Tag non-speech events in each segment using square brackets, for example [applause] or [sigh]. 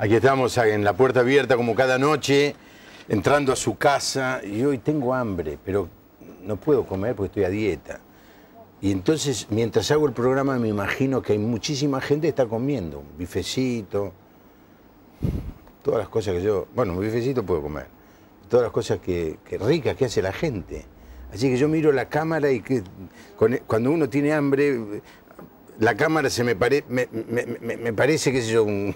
Aquí estamos en la puerta abierta como cada noche, entrando a su casa y hoy tengo hambre, pero no puedo comer porque estoy a dieta. Y entonces, mientras hago el programa, me imagino que hay muchísima gente que está comiendo, un bifecito, todas las cosas que yo, bueno, un bifecito puedo comer, todas las cosas que, que ricas que hace la gente. Así que yo miro la cámara y que, e, cuando uno tiene hambre, la cámara se me, me, parece, que es un,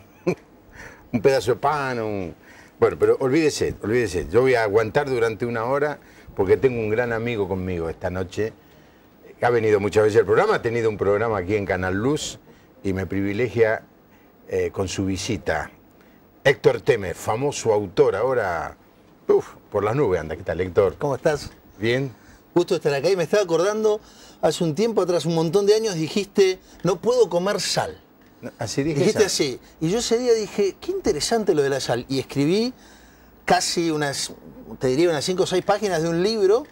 un pedazo de pan, un... Bueno, pero olvídese, olvídese. Yo voy a aguantar durante una hora porque tengo un gran amigo conmigo esta noche. Ha venido muchas veces al programa, ha tenido un programa aquí en Canal Luz y me privilegia eh, con su visita. Héctor Teme, famoso autor, ahora uf, por las nubes anda. ¿Qué tal, Héctor? ¿Cómo estás? Bien. Gusto estar acá y me estaba acordando, hace un tiempo atrás, un montón de años, dijiste, no puedo comer sal. Así dije Dijiste así. Y yo ese día dije, qué interesante lo de la sal. Y escribí casi unas, te diría unas 5 o 6 páginas de un libro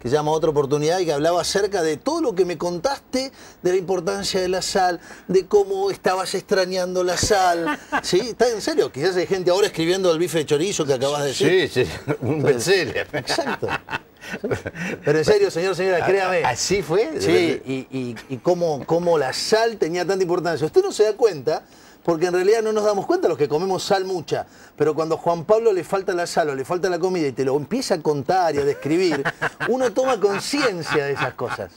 que se llama Otra Oportunidad y que hablaba acerca de todo lo que me contaste de la importancia de la sal, de cómo estabas extrañando la sal. [laughs] ¿Sí? ¿Está en serio? Quizás hay gente ahora escribiendo el bife de chorizo que acabas de decir. Sí, sí, [laughs] un best-seller. Exacto. Pero en serio, señor, señora, créame. ¿Así fue? Sí, y, y, cómo, la sal tenía tanta importancia. Usted no se da cuenta, porque en realidad no nos damos cuenta los que comemos sal mucha. Pero cuando a Juan Pablo le falta la sal o le falta la comida y te lo empieza a contar y a describir, [laughs] uno toma conciencia de esas cosas.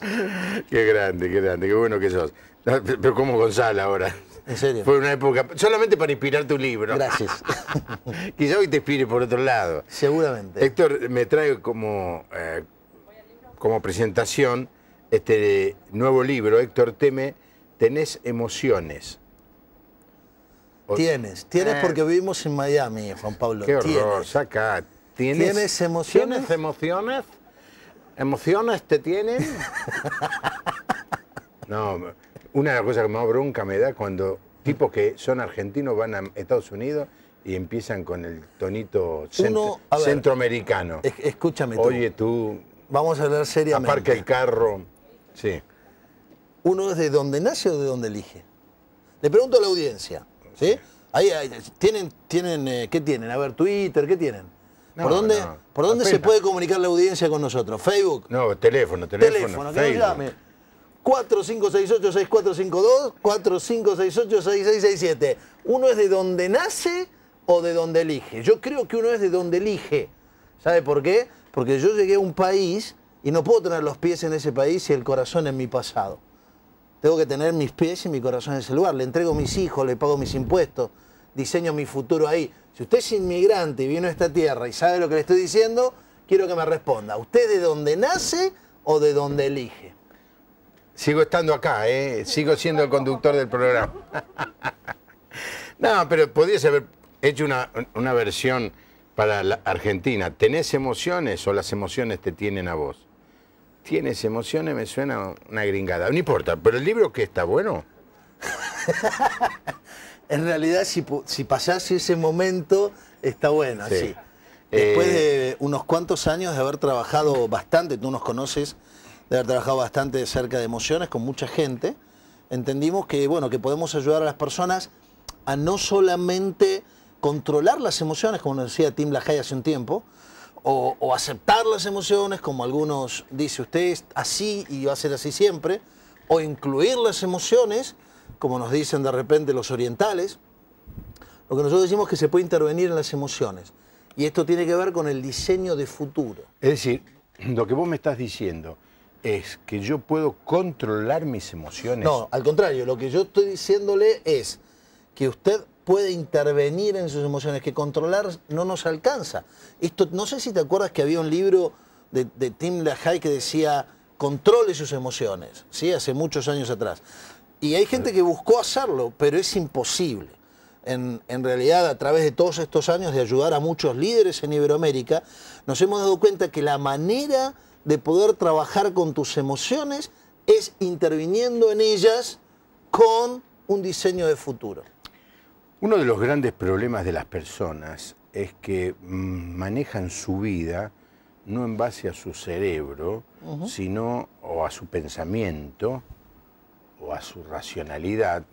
Qué grande, qué grande, qué bueno que sos. Pero como sal ahora. En serio. Fue una época, solamente para inspirar tu libro. Gracias. [laughs] Quizá hoy te inspire por otro lado. Seguramente. Héctor, me trae como, eh, como presentación este nuevo libro, Héctor Teme, Tenés emociones. Tienes, tienes eh. porque vivimos en Miami, Juan Pablo. Qué horror, saca. ¿Tienes, emociones? ¿Tienes emociones? ¿Emociones te tienen? [laughs] no, una de las cosas que más bronca me da cuando tipos que son argentinos van a Estados Unidos y empiezan con el tonito centroamericano. escúchame tú. Oye tú. Vamos a hablar seriamente. Aparca el carro. Sí. Uno es de dónde nace o de dónde elige. Le pregunto a la audiencia. ¿sí? Ahí, tienen, tienen, eh, ¿qué tienen? A ver, Twitter, ¿qué tienen? ¿Por dónde, ¿por dónde se puede comunicar la audiencia con nosotros? ¿Facebook? No, teléfono, teléfono. Teléfono, que 4568-6452, 4568-6667. Uno es de donde nace o de donde elige. Yo creo que uno es de donde elige. ¿Sabe por qué? Porque yo llegué a un país y no puedo tener los pies en ese país y el corazón en mi pasado. Tengo que tener mis pies y mi corazón en ese lugar. Le entrego mis hijos, le pago mis impuestos, diseño mi futuro ahí. Si usted es inmigrante y vino a esta tierra y sabe lo que le estoy diciendo, quiero que me responda. ¿Usted de donde nace o de donde elige? Sigo estando acá, ¿eh? sigo siendo el conductor del programa. [laughs] no, pero podías haber hecho una, versión para la Argentina. ¿Tenés emociones o las emociones te tienen a vos? ¿Tienes emociones? Me suena una gringada. No importa, pero el libro que está bueno. [laughs] en realidad, si, si pasase ese momento, está bueno, sí. Después eh, de unos cuantos años de haber trabajado bastante, tú nos conoces de haber trabajado bastante cerca de emociones con mucha gente, entendimos que, bueno, que podemos ayudar a las personas a no solamente controlar las emociones, como nos decía Tim Lajay hace un tiempo, o, aceptar las emociones, como algunos dice usted, así y va a ser así siempre, o incluir las emociones, como nos dicen de repente los orientales. Lo que nosotros decimos es que se puede intervenir en las emociones. Y esto tiene que ver con el diseño de futuro. Es decir, lo que vos me estás diciendo es que yo puedo controlar mis emociones. No, al contrario, lo que yo estoy diciéndole es que usted puede intervenir en sus emociones, que controlar no nos alcanza. Esto, no sé si te acuerdas que había un libro de, Tim LaHaye que decía controle sus emociones, ¿sí? hace muchos años atrás. Y hay gente que buscó hacerlo, pero es imposible. En, en, realidad a través de todos estos años de ayudar a muchos líderes en Iberoamérica, nos hemos dado cuenta que la manera de poder trabajar con tus emociones es interviniendo en ellas con un diseño de futuro. Uno de los grandes problemas de las personas es que mm, manejan su vida no en base a su cerebro, sino o a su pensamiento o a su racionalidad,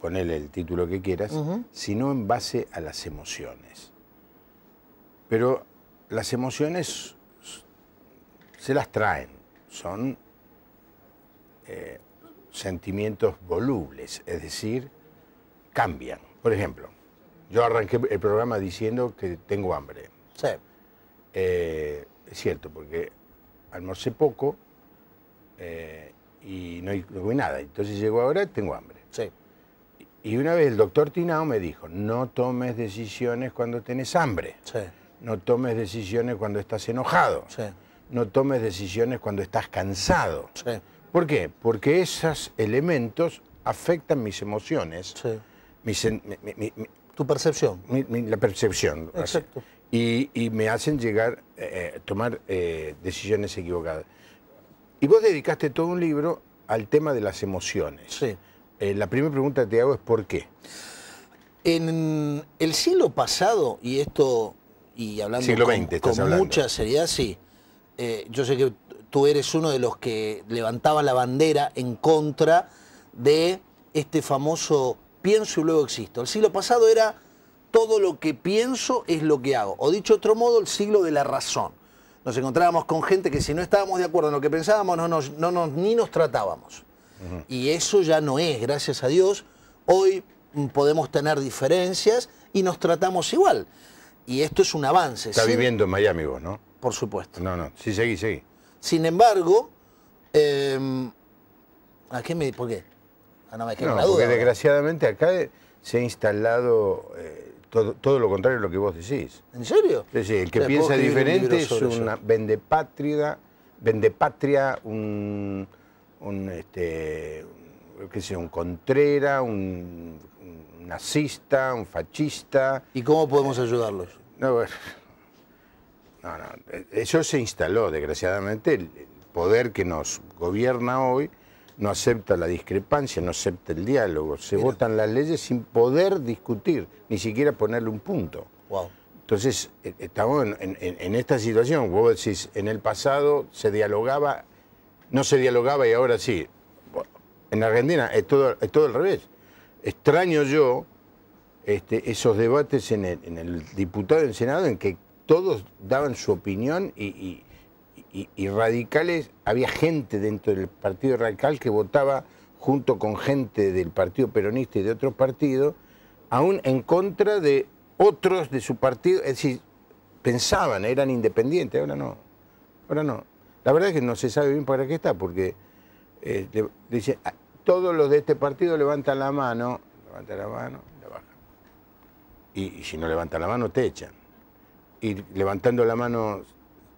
ponele el título que quieras, sino en base a las emociones. Pero las emociones se las traen. Son eh, sentimientos volubles, es decir, cambian. Por ejemplo, yo arranqué el programa diciendo que tengo hambre. Sí. Eh, es cierto, porque almorcé poco eh, y no, hice nada. Entonces llego ahora y tengo hambre. Sí. Y una vez el doctor Tinao me dijo, no tomes decisiones cuando tenés hambre. Sí. No tomes decisiones cuando estás enojado. Sí no tomes decisiones cuando estás cansado. ¿Por qué? Porque esos elementos afectan mis emociones. tu percepción. la percepción. Y, me hacen llegar, a eh, tomar eh, decisiones equivocadas. Y vos dedicaste todo un libro al tema de las emociones. Eh, la primera pregunta que te hago es ¿por qué? En el siglo pasado, y esto, y hablando siglo con, con mucha seriedad, sí, eh, yo sé que tú eres uno de los que levantaba la bandera en contra de este famoso pienso y luego existo. El siglo pasado era todo lo que pienso es lo que hago, o dicho otro modo, el siglo de la razón. Nos encontrábamos con gente que si no estábamos de acuerdo en lo que pensábamos, no no ni nos tratábamos. Y eso ya no es, gracias a Dios. Hoy podemos tener diferencias y nos tratamos igual. Y esto es un avance. Está viviendo en Miami vos, ¿no? por supuesto. No, no, sí, seguí, seguí. Sin embargo, em, ¿a qué me, ¿por qué? Ah, no, porque desgraciadamente acá eh, se ha instalado eh, todo, lo contrario a lo que vos decís. ¿En serio? Es decir, el que piensa diferente es una vendepatria, un, un, este, qué sé, un contrera, un, un, nazista, un fascista. ¿Y cómo podemos ayudarlos? No, bueno no, no. Eh, eso se instaló, desgraciadamente. El poder que nos gobierna hoy no acepta la discrepancia, no acepta el diálogo. Se votan las leyes sin poder discutir, ni siquiera ponerle un punto. Entonces, e, estamos en, esta situación. Vos decís, en el pasado se dialogaba, no se dialogaba y ahora sí. En Argentina es todo, todo al revés. Extraño yo este, esos debates en el, en el diputado en el senado en que todos daban su opinión y, radicales, había gente dentro del Partido Radical que votaba junto con gente del Partido Peronista y de otros partidos, aún en contra de otros de su partido, es decir, pensaban, eran independientes, ahora no, ahora no. La verdad es que no se sabe bien para qué está, porque eh, dice, ah, todos los de este partido levantan la mano, levantan la mano, la bajan. Y, y si no levantan la mano, te echan y levantando la mano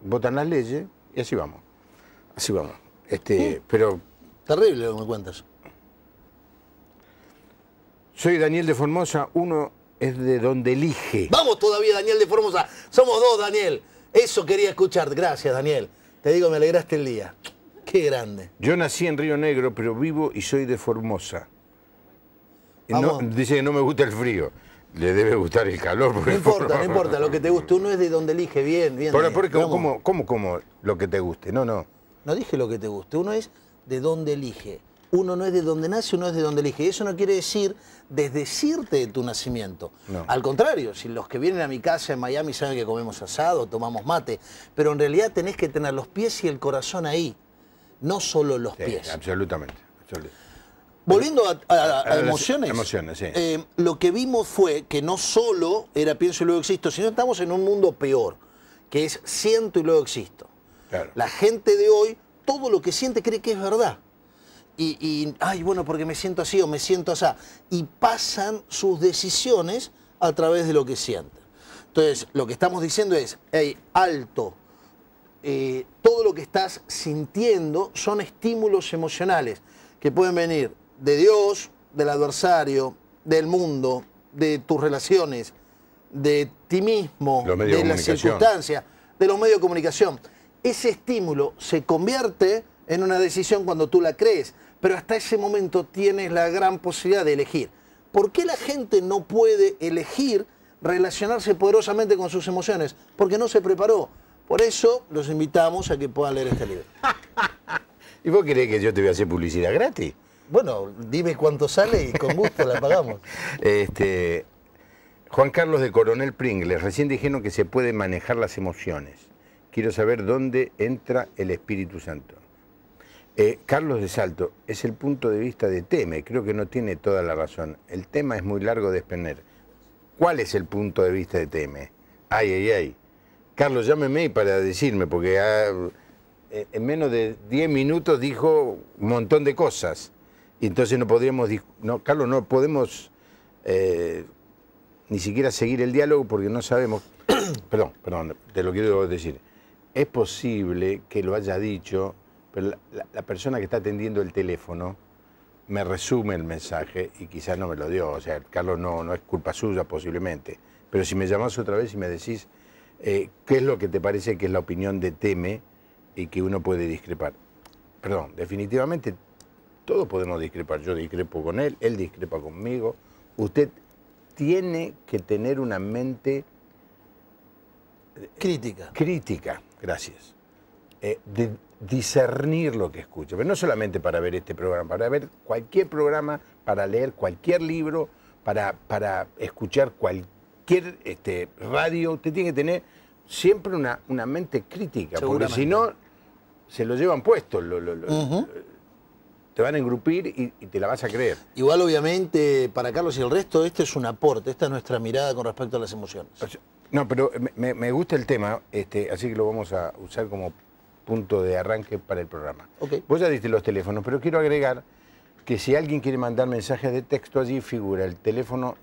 votan las leyes y así vamos. Así vamos. Este, pero Terrible lo que me cuentas. Soy Daniel de Formosa, uno es de donde elige. Vamos todavía, Daniel de Formosa. Somos dos, Daniel. Eso quería escuchar. Gracias, Daniel. Te digo, me alegraste el día. Qué grande. Yo nací en Río Negro, pero vivo y soy de Formosa. dice que no me gusta el frío. Le debe gustar el calor. No [laughs] importa, no [laughs] importa. Lo que te guste uno es de donde elige bien, bien. Pero, ¿cómo, cómo, lo que te guste? No, no. No dije lo que te guste. Uno es de donde elige. Uno no es de donde nace, uno es de donde elige. Y eso no quiere decir desdecirte de tu nacimiento. Al contrario, si los que vienen a mi casa en Miami saben que comemos asado, tomamos mate, pero en realidad tenés que tener los pies y el corazón ahí, no solo los pies. Absolutamente, absolutamente. Volviendo a, emociones, eh, lo que vimos fue que no solo era pienso y luego existo, sino estamos en un mundo peor, que es siento y luego existo. La gente de hoy, todo lo que siente cree que es verdad. Y, ay, bueno, porque me siento así o me siento así. Y pasan sus decisiones a través de lo que sienten. Entonces, lo que estamos diciendo es, hey, alto, eh, todo lo que estás sintiendo son estímulos emocionales que pueden venir de Dios, del adversario, del mundo, de tus relaciones, de ti mismo, de las circunstancias, de los medios de comunicación. Ese estímulo se convierte en una decisión cuando tú la crees, pero hasta ese momento tienes la gran posibilidad de elegir. ¿Por qué la gente no puede elegir relacionarse poderosamente con sus emociones? Porque no se preparó. Por eso los invitamos a que puedan leer este libro. [laughs] ¿Y vos crees que yo te voy a hacer publicidad gratis? Bueno, dime cuánto sale y con gusto la pagamos. [laughs] Este, Juan Carlos de Coronel Pringles, recién dijeron que se puede manejar las emociones. Quiero saber dónde entra el Espíritu Santo. Eh, Carlos de Salto, es el punto de vista de Teme, creo que no tiene toda la razón. El tema es muy largo de exponer. ¿Cuál es el punto de vista de Teme? Ay, ay, ay. Carlos, llámeme para decirme, porque ah, en menos de 10 minutos dijo un montón de cosas. Y entonces no podríamos, Carlos, no podemos eh, ni siquiera seguir el diálogo porque no sabemos, [coughs] perdón, perdón, te lo quiero decir, es posible que lo haya dicho, pero la, persona que está atendiendo el teléfono me resume el mensaje y quizás no me lo dio, o sea, Carlos no, no es culpa suya posiblemente, pero si me llamás otra vez y me decís eh, qué es lo que te parece que es la opinión de Teme y que uno puede discrepar. Perdón, definitivamente todos podemos discrepar. Yo discrepo con él, él discrepa conmigo. Usted tiene que tener una mente... Eh, crítica. Crítica, gracias. Eh, de discernir lo que escucha. Pero no solamente para ver este programa, para ver cualquier programa, para leer cualquier libro, para, para escuchar cualquier este, radio. Usted tiene que tener siempre una, una mente crítica, porque si no, se lo llevan puesto. Lo, lo, te van a engrupir y, te la vas a creer. Igual, obviamente, para Carlos y el resto, este es un aporte, esta es nuestra mirada con respecto a las emociones. No, pero me, gusta el tema, este, así que lo vamos a usar como punto de arranque para el programa. Vos ya diste los teléfonos, pero quiero agregar que si alguien quiere mandar mensajes de texto, allí figura el teléfono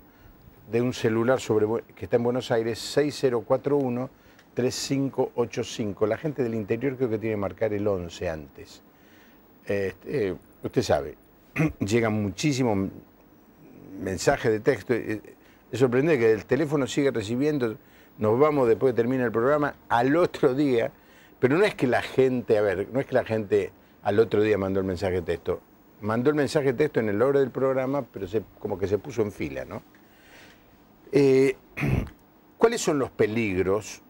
de un celular sobre, que está en Buenos Aires, 6041 3585. La gente del interior creo que tiene que marcar el 11 antes. Este, usted sabe, [clears throat] llegan muchísimos mensajes de texto. Eh, es sorprendente que el teléfono sigue recibiendo, nos vamos después de terminar el programa, al otro [laughs] día, pero no es que la gente, a ver, no es que la gente al otro día mandó el mensaje de texto, mandó el mensaje de texto en el hora del programa, pero como que se puso en fila, ¿no? Eh, [clears throat] ¿Cuáles son los peligros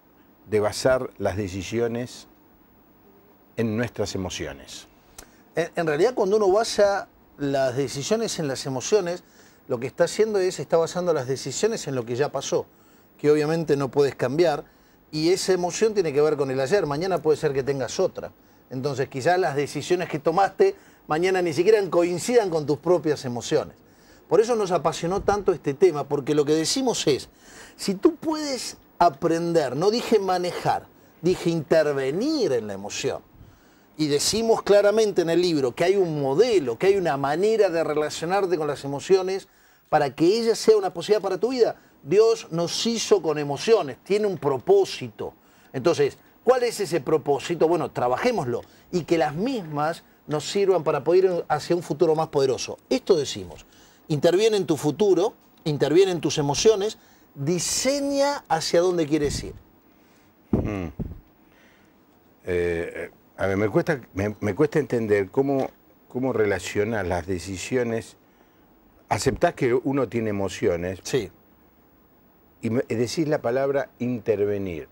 de basar las decisiones en nuestras emociones? En, realidad, cuando uno basa las decisiones en las emociones, lo que está haciendo es, está basando las decisiones en lo que ya pasó, que obviamente no puedes cambiar, y esa emoción tiene que ver con el ayer, mañana puede ser que tengas otra. Entonces, quizás las decisiones que tomaste mañana ni siquiera coincidan con tus propias emociones. Por eso nos apasionó tanto este tema, porque lo que decimos es, si tú puedes aprender, no dije manejar, dije intervenir en la emoción, y decimos claramente en el libro que hay un modelo, que hay una manera de relacionarte con las emociones para que ella sea una posibilidad para tu vida. Dios nos hizo con emociones, tiene un propósito. Entonces, ¿cuál es ese propósito? Bueno, trabajémoslo y que las mismas nos sirvan para poder ir hacia un futuro más poderoso. Esto decimos, interviene en tu futuro, interviene en tus emociones, diseña hacia dónde quieres ir. Hmm. Eh, eh a ver, me cuesta, me, cuesta entender cómo, cómo relacionas las decisiones. Aceptás que uno tiene emociones. Sí. Y decir decís la palabra intervenir.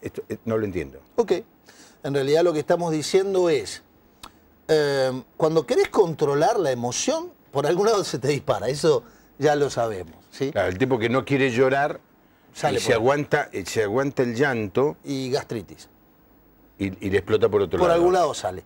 Esto, eh, no lo entiendo. Ok. En realidad lo que estamos diciendo es, eh, cuando querés controlar la emoción, por algún lado se te dispara. Eso ya lo sabemos. ¿sí? el tipo que no quiere llorar y se, aguanta, eh, se aguanta el llanto. Y gastritis. Y, le explota por otro lado. Por algún lado sale.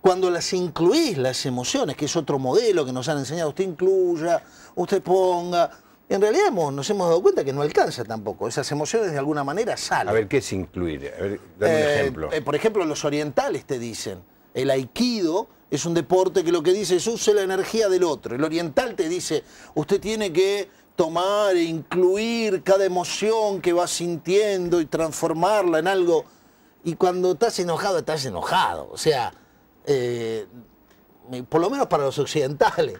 Cuando las incluís, las emociones, que es otro modelo que nos han enseñado, usted incluya, usted ponga, en realidad nos hemos dado cuenta que no alcanza tampoco. Esas emociones de alguna manera salen. A ver, ¿qué es incluir? A ver, dame un eh, ejemplo. Eh, por ejemplo, los orientales te dicen, el aikido es un deporte que lo que dice es use la energía del otro. El oriental te dice, usted tiene que tomar e incluir cada emoción que va sintiendo y transformarla en algo y cuando estás enojado, estás enojado. O sea, eh, por lo menos para los occidentales.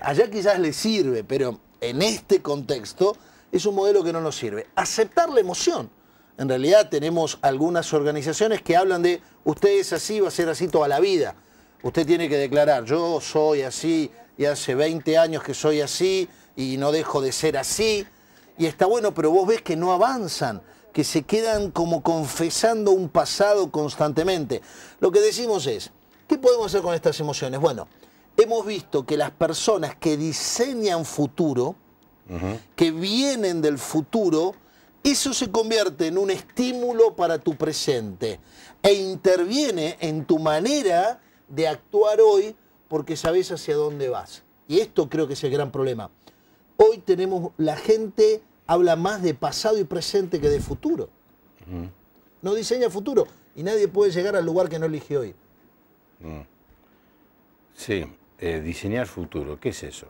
Allá quizás les sirve, pero en este contexto es un modelo que no nos sirve. Aceptar la emoción. En realidad tenemos algunas organizaciones que hablan de usted es así, va a ser así toda la vida. Usted tiene que declarar, yo soy así y hace 20 años que soy así y no dejo de ser así. Y está bueno, pero vos ves que no avanzan que se quedan como confesando un pasado constantemente. Lo que decimos es, ¿qué podemos hacer con estas emociones? Bueno, hemos visto que las personas que diseñan futuro, que vienen del futuro, eso se convierte en un estímulo para tu presente e interviene en tu manera de actuar hoy porque sabes hacia dónde vas. Y esto creo que es el gran problema. Hoy tenemos la gente habla más de pasado y presente que de futuro. No diseña futuro y nadie puede llegar al lugar que no elige hoy. Sí, eh, diseñar futuro, ¿qué es eso?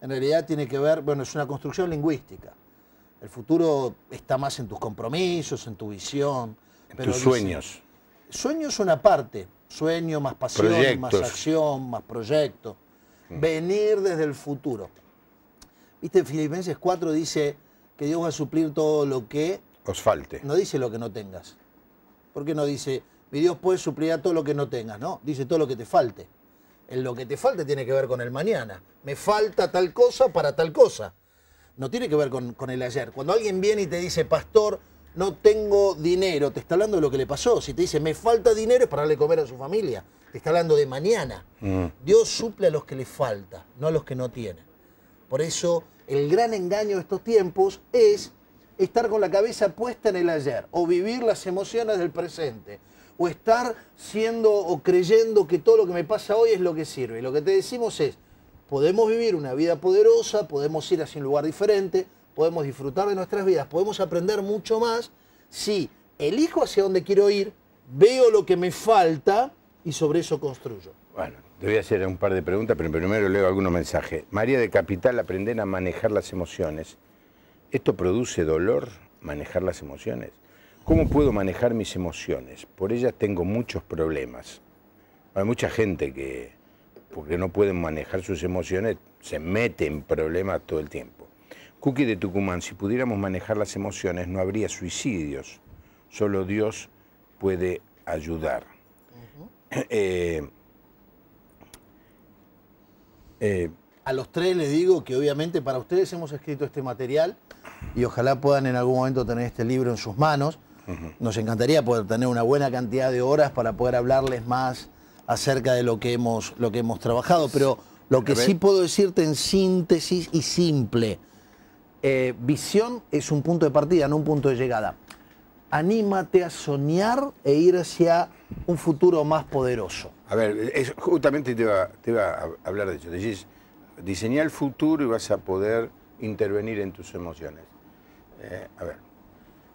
En realidad tiene que ver, bueno, es una construcción lingüística. El futuro está más en tus compromisos, en tu visión. En tus sueños. sueños. Sueño es una parte, sueño más pasión, más acción, más proyecto. Venir desde el futuro. Viste, Filipenses 4 dice, que Dios va a suplir todo lo que os falte. No dice lo que no tengas. Porque no dice, mi Dios puede suplir a todo lo que no tengas, no, dice todo lo que te falte. En lo que te falte tiene que ver con el mañana. Me falta tal cosa para tal cosa. No tiene que ver con, el ayer. Cuando alguien viene y te dice, pastor, no tengo dinero, te está hablando de lo que le pasó. Si te dice, me falta dinero, es para darle comer a su familia. Te está hablando de mañana. Mm. Dios suple a los que le falta, no a los que no tienen. Por eso el gran engaño de estos tiempos es estar con la cabeza puesta en el ayer o vivir las emociones del presente o estar siendo o creyendo que todo lo que me pasa hoy es lo que sirve. Y lo que te decimos es, podemos vivir una vida poderosa, podemos ir hacia un lugar diferente, podemos disfrutar de nuestras vidas, podemos aprender mucho más si elijo hacia dónde quiero ir, veo lo que me falta y sobre eso construyo. Bueno. Te voy a hacer un par de preguntas, pero primero leo algunos mensajes. María de Capital, aprender a manejar las emociones. ¿Esto produce dolor, manejar las emociones? ¿Cómo puedo manejar mis emociones? Por ellas tengo muchos problemas. Hay mucha gente que, porque no pueden manejar sus emociones, se mete en problemas todo el tiempo. Cookie de Tucumán, si pudiéramos manejar las emociones no habría suicidios. Solo Dios puede ayudar. Eh, a los tres les digo que obviamente para ustedes hemos escrito este material y ojalá puedan en algún momento tener este libro en sus manos. Nos encantaría poder tener una buena cantidad de horas para poder hablarles más acerca de lo que hemos, lo que hemos trabajado, pero lo que sí puedo decirte en síntesis y simple, eh, visión es un punto de partida, no un punto de llegada. Anímate a soñar e ir hacia un futuro más poderoso. A ver, justamente te iba, a hablar de eso. Decís, diseñar el futuro y vas a poder intervenir en tus emociones. Eh, a ver,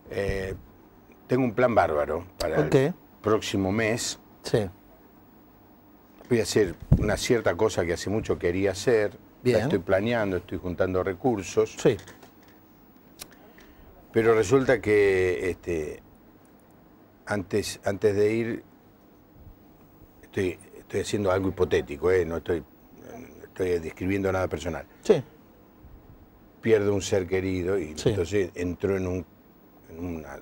eh, tengo un plan bárbaro para el próximo mes. Sí. Voy a hacer una cierta cosa que hace mucho quería hacer. Bien. estoy planeando, estoy juntando recursos. Sí. Pero resulta que este, antes, antes de ir estoy, estoy haciendo algo hipotético, ¿eh? no estoy, estoy describiendo nada personal. Sí. Pierdo un ser querido y entonces entro en, una,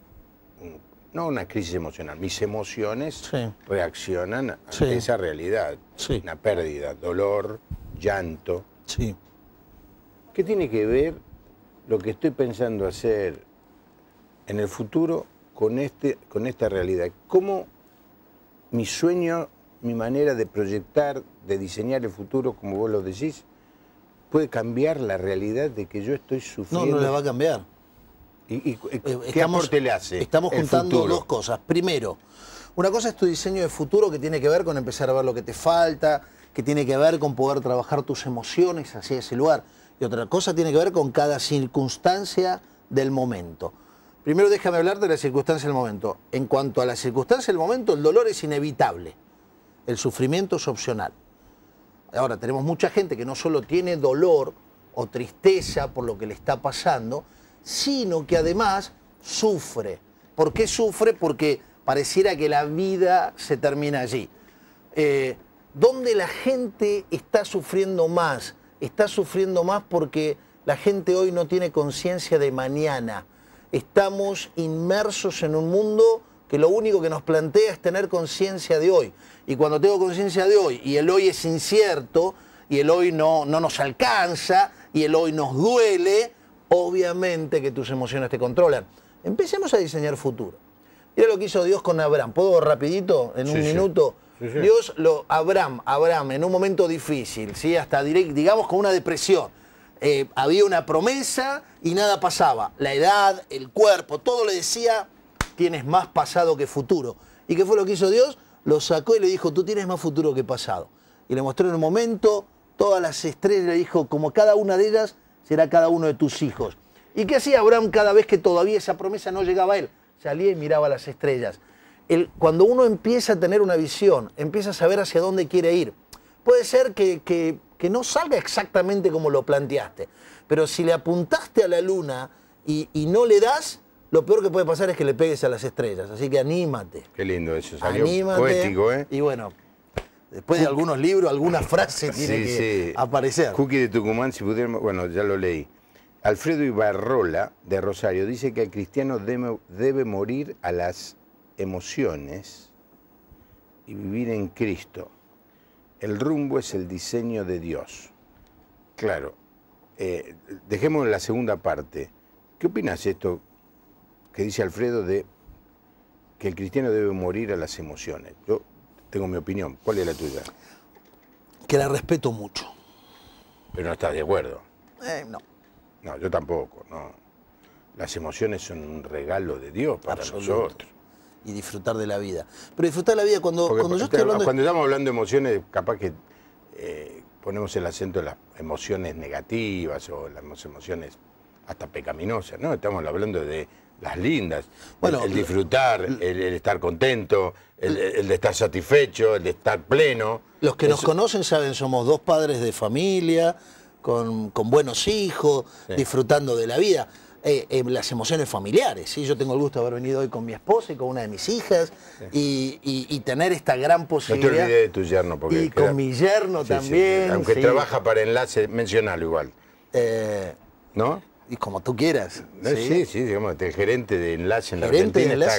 no una crisis emocional, mis emociones reaccionan a esa realidad, una pérdida, dolor, llanto. Sí. ¿Qué tiene que ver lo que estoy pensando hacer en el futuro con, este, con esta realidad? ¿Cómo mi sueño mi manera de proyectar, de diseñar el futuro, como vos lo decís, puede cambiar la realidad de que yo estoy sufriendo. No, no la va a cambiar. Eh, ¿Qué amor te le hace? Estamos juntando dos cosas. Primero, una cosa es tu diseño de futuro que tiene que ver con empezar a ver lo que te falta, que tiene que ver con poder trabajar tus emociones hacia ese lugar. Y otra cosa tiene que ver con cada circunstancia del momento. Primero déjame hablar de la circunstancia del momento. En cuanto a la circunstancia del momento, el dolor es inevitable. El sufrimiento es opcional. Ahora, tenemos mucha gente que no solo tiene dolor o tristeza por lo que le está pasando, sino que además sufre. ¿Por qué sufre? Porque pareciera que la vida se termina allí. Eh, ¿Dónde la gente está sufriendo más? Está sufriendo más porque la gente hoy no tiene conciencia de mañana. Estamos inmersos en un mundo que lo único que nos plantea es tener conciencia de hoy. Y cuando tengo conciencia de hoy y el hoy es incierto y el hoy no, no nos alcanza y el hoy nos duele, obviamente que tus emociones te controlan. Empecemos a diseñar futuro. Mira lo que hizo Dios con Abraham. ¿Puedo rapidito, en un minuto? Dios lo, Abraham, Abraham, en un momento difícil, ¿sí? hasta digamos con una depresión. Eh, había una promesa y nada pasaba. La edad, el cuerpo, todo le decía tienes más pasado que futuro. ¿Y qué fue lo que hizo Dios? Lo sacó y le dijo, tú tienes más futuro que pasado. Y le mostró en un momento todas las estrellas, le dijo, como cada una de ellas será cada uno de tus hijos. ¿Y qué hacía Abraham cada vez que todavía esa promesa no llegaba a él? Salía y miraba las estrellas. cuando uno empieza a tener una visión, empieza a saber hacia dónde quiere ir, puede ser que, no salga exactamente como lo planteaste, pero si le apuntaste a la luna y no le das, lo peor que puede pasar es que le pegues a las estrellas, así que anímate. Qué lindo eso, salió poético, ¿eh? Y bueno, después de algunos libros, alguna frase tiene que aparecer. Cookie de Tucumán, si pudiéramos, bueno, ya lo leí. Alfredo Ibarrola, de Rosario, dice que el cristiano debe, morir a las emociones y vivir en Cristo. El rumbo es el diseño de Dios. Claro, eh, dejemos la segunda parte. ¿Qué opinas esto? que dice Alfredo de que el cristiano debe morir a las emociones. Yo tengo mi opinión. ¿Cuál es la tuya? Que la respeto mucho. Pero no estás de acuerdo. Eh, no. No, yo tampoco. No. Las emociones son un regalo de Dios para nosotros. Y disfrutar de la vida. Pero disfrutar de la vida cuando, cuando yo estoy Cuando estamos hablando de emociones, capaz que eh, ponemos el acento en las emociones negativas o las emociones hasta pecaminosas, ¿no? Estamos hablando de las lindas. Bueno, el, disfrutar, el, estar contento, el, de estar satisfecho, el de estar pleno. Los que nos conocen saben, somos dos padres de familia, con, buenos hijos, disfrutando de la vida. Eh, eh, las emociones familiares. ¿sí? Yo tengo el gusto de haber venido hoy con mi esposa y con una de mis hijas y, tener esta gran posibilidad. No te olvides de tu yerno. Porque y con mi yerno también. Aunque trabaja para enlace, mencionalo igual. Eh, ¿No? Y como tú quieras. Eh, ¿sí? sí, digamos, el este gerente de Enlace en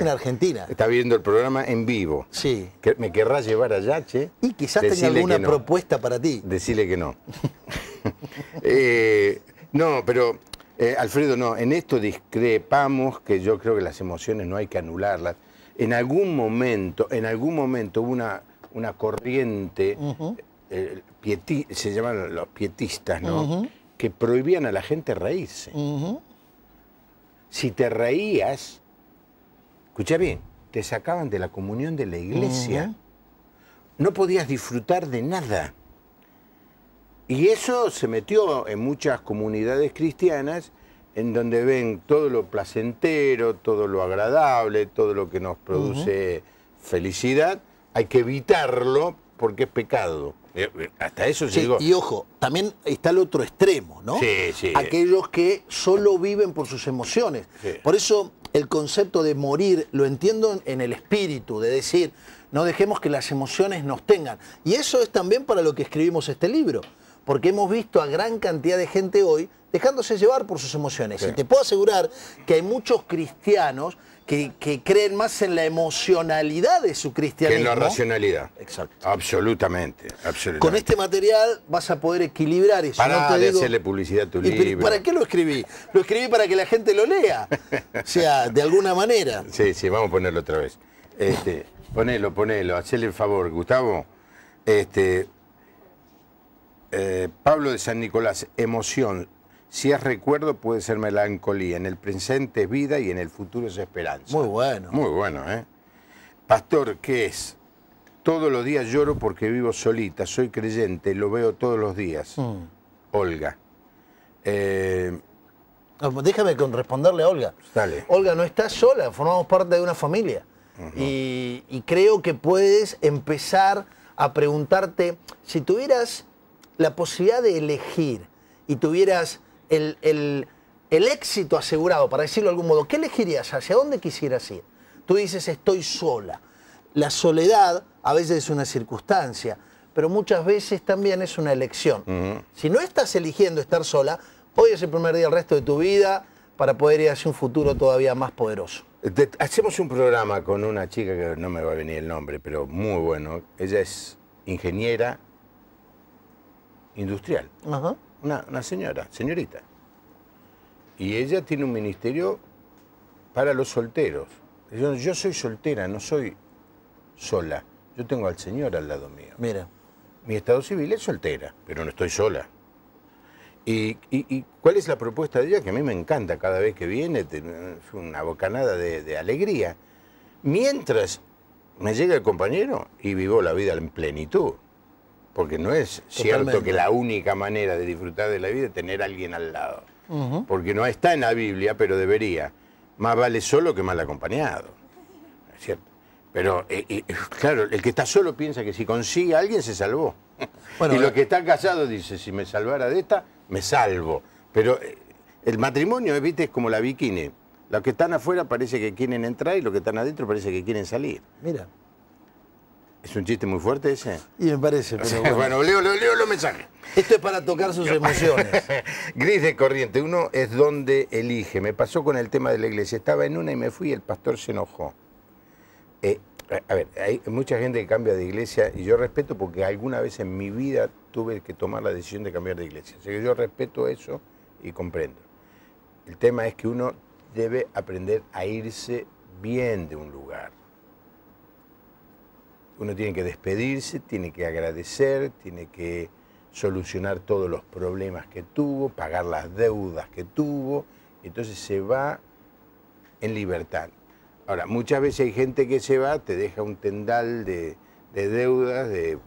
Argentina. está, viendo el programa en vivo. Sí. ¿Me querrá llevar a che? Y quizás tenga alguna propuesta para ti. Decirle que no. [laughs] Eh, no, pero eh, Alfredo, no, en esto discrepamos que yo creo que las emociones no hay que anularlas. En algún momento, en algún momento hubo una, una corriente, se llaman los pietistas, ¿no? que prohibían a la gente reírse. Si te reías, escucha bien, te sacaban de la comunión de la iglesia. No podías disfrutar de nada. Y eso se metió en muchas comunidades cristianas en donde ven todo lo placentero, todo lo agradable, todo lo que nos produce felicidad. Hay que evitarlo porque es pecado. Eh, eh, hasta eso sí, Y ojo, también está el otro extremo, ¿no? Sí, sí. Aquellos que solo viven por sus emociones. Por eso el concepto de morir lo entiendo en el espíritu, de decir, no dejemos que las emociones nos tengan. Y eso es también para lo que escribimos este libro, porque hemos visto a gran cantidad de gente hoy dejándose llevar por sus emociones. Y te puedo asegurar que hay muchos cristianos que, creen más en la emocionalidad de su cristianismo. Que en la racionalidad. Exacto. Absolutamente, Con este material vas a poder equilibrar eso. Para hacerle publicidad a tu libro. ¿Para qué lo escribí? Lo escribí para que la gente lo lea. O sea, de alguna manera. Sí, sí, vamos a ponerlo otra vez. Este, ponelo, ponelo, hacele el favor, Gustavo. Este, eh, Pablo de San Nicolás, emoción, si es recuerdo, puede ser melancolía. En el presente es vida y en el futuro es esperanza. Muy bueno. Muy bueno, ¿eh? Pastor, ¿qué es? Todos los días lloro porque vivo solita, soy creyente, lo veo todos los días. Mm. Olga. Eh, déjame responderle a Olga. Olga, no estás sola, formamos parte de una familia. y creo que puedes empezar a preguntarte, si tuvieras la posibilidad de elegir y tuvieras el, éxito asegurado, para decirlo de algún modo, ¿qué elegirías? ¿Hacia dónde quisieras ir? Tú dices, estoy sola. La soledad a veces es una circunstancia, pero muchas veces también es una elección. Si no estás eligiendo estar sola, hoy es el primer día del resto de tu vida para poder ir hacia un futuro todavía más poderoso. hacemos un programa con una chica que no me va a venir el nombre, pero muy bueno. Ella es ingeniera industrial una, señora, señorita. Y ella tiene un ministerio para los solteros. Yo, soy soltera, no soy sola. Yo tengo al Señor al lado mío. Mira. Mi estado civil es soltera, pero no estoy sola. Y, cuál es la propuesta de ella? Que a mí me encanta cada vez que viene, es una bocanada de alegría. Mientras me llega el compañero y vivo la vida en plenitud. Porque no es cierto que la única manera de disfrutar de la vida es tener a alguien al lado. Porque no está en la Biblia, pero debería. Más vale solo que mal acompañado. ¿Es cierto? Pero, eh, eh, claro, el que está solo piensa que si consigue a alguien se salvó. [laughs] y los eh. que están casados dicen, si me salvara de esta, me salvo. Pero el matrimonio, viste, es como la bikini. Los que están afuera parece que quieren entrar y los que están adentro parece que quieren salir. Mira. ¿Es un chiste muy fuerte ese? Y me parece, pero bueno. leo, los mensajes. Esto es para tocar sus [laughs] emociones. [laughs] Gris de corriente, uno es donde elige. Me pasó con el tema de la iglesia. Estaba en una y me fui y el pastor se enojó. Eh, a ver, hay mucha gente que cambia de iglesia y yo respeto porque alguna vez en mi vida tuve que tomar la decisión de cambiar de iglesia. Así que yo respeto eso y comprendo. El tema es que uno debe aprender a irse bien de un lugar uno tiene que despedirse, tiene que agradecer, tiene que solucionar todos los problemas que tuvo, pagar las deudas que tuvo, entonces se va en libertad. Ahora, muchas veces hay gente que se va, te deja un tendal de, deudas, de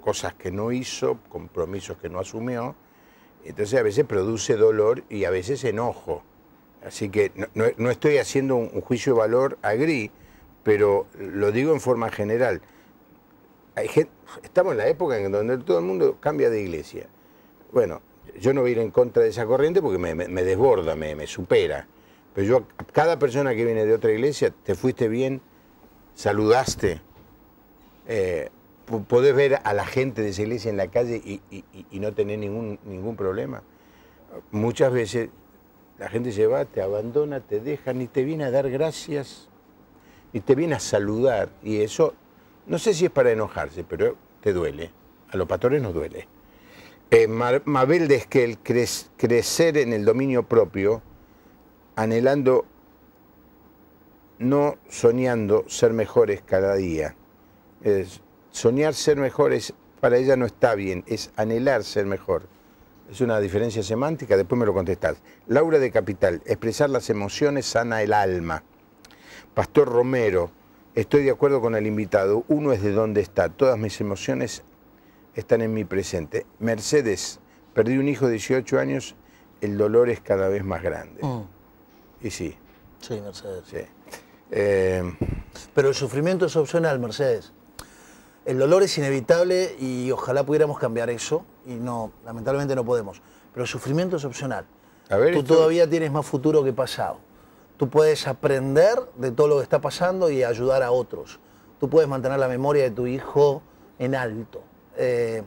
cosas que no hizo, compromisos que no asumió, entonces a veces produce dolor y a veces enojo. Así que no, estoy haciendo un, juicio de valor a pero lo digo en forma general. estamos en la época en donde todo el mundo cambia de iglesia. Bueno, yo no voy a ir en contra de esa corriente porque me, desborda, me, supera. Pero yo, cada persona que viene de otra iglesia, te fuiste bien, saludaste, eh, podés ver a la gente de esa iglesia en la calle y, no tener ningún, ningún problema. Muchas veces la gente se va, te abandona, te deja, ni te viene a dar gracias y te viene a saludar y eso, no sé si es para enojarse, pero te duele. A los patrones no duele. Eh, Mabel de Esquel, crecer en el dominio propio, anhelando, no soñando ser mejores cada día. Es, soñar ser mejores para ella no está bien, es anhelar ser mejor. Es una diferencia semántica, después me lo contestás. Laura de Capital, expresar las emociones sana el alma. Pastor Romero, estoy de acuerdo con el invitado. Uno es de dónde está. Todas mis emociones están en mi presente. Mercedes, perdí un hijo de 18 años, el dolor es cada vez más grande. Mm. Y sí. Sí, Mercedes. Eh, Pero el sufrimiento es opcional, Mercedes. El dolor es inevitable y ojalá pudiéramos cambiar eso y no, lamentablemente no podemos. Pero el sufrimiento es opcional. A ver, Tú todavía tienes más futuro que pasado. Tú puedes aprender de todo lo que está pasando y ayudar a otros. Tú puedes mantener la memoria de tu hijo en alto. Eh,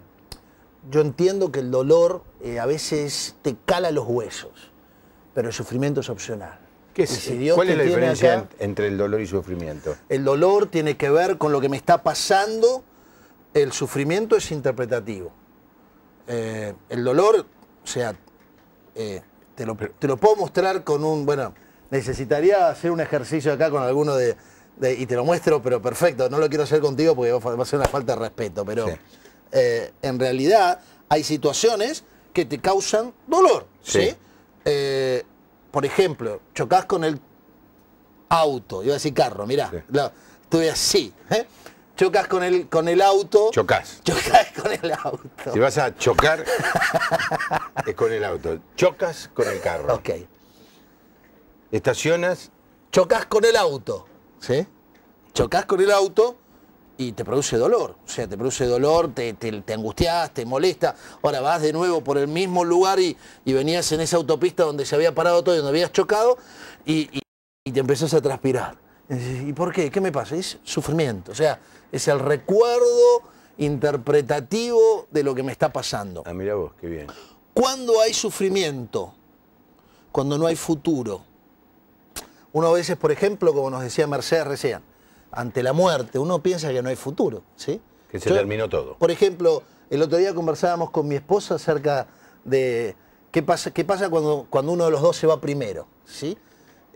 yo entiendo que el dolor eh, a veces te cala los huesos, pero el sufrimiento es opcional. ¿Qué ¿Cuál es la diferencia entre el dolor y sufrimiento? El dolor tiene que ver con lo que me está pasando, el sufrimiento es interpretativo. Eh, el dolor, o sea, te, lo, puedo mostrar con un, bueno, necesitaría hacer un ejercicio acá con alguno de, Y te lo muestro, pero perfecto. No lo quiero hacer contigo porque va a ser una falta de respeto. Pero eh, en realidad hay situaciones que te causan dolor. ¿sí? Eh, por ejemplo, chocas con el auto. Iba a decir carro, mirá. Tú así. ¿eh? Chocas con el, con el auto. Chocas. [laughs] Chocas con el auto. Si vas a chocar, con el auto. Chocas con el carro. Ok estacionas. Chocas con el auto. ¿Sí? Chocas con el auto y te produce dolor. O sea, te produce dolor, te, te, te angustias, te molesta. Ahora vas de nuevo por el mismo lugar y, venías en esa autopista donde se había parado todo y donde habías chocado y, te empezás a transpirar. ¿Y por qué? ¿Qué me pasa? Es sufrimiento. O sea, es el recuerdo interpretativo de lo que me está pasando. Ah, mira vos, qué bien. Cuando hay sufrimiento, cuando no hay futuro, uno a veces, por ejemplo, como nos decía Mercedes recién, ante la muerte, uno piensa que no hay futuro, ¿sí? Que se terminó todo. Por ejemplo, el otro día conversábamos con mi esposa acerca de qué pasa, qué pasa cuando, cuando uno de los dos se va primero, ¿sí?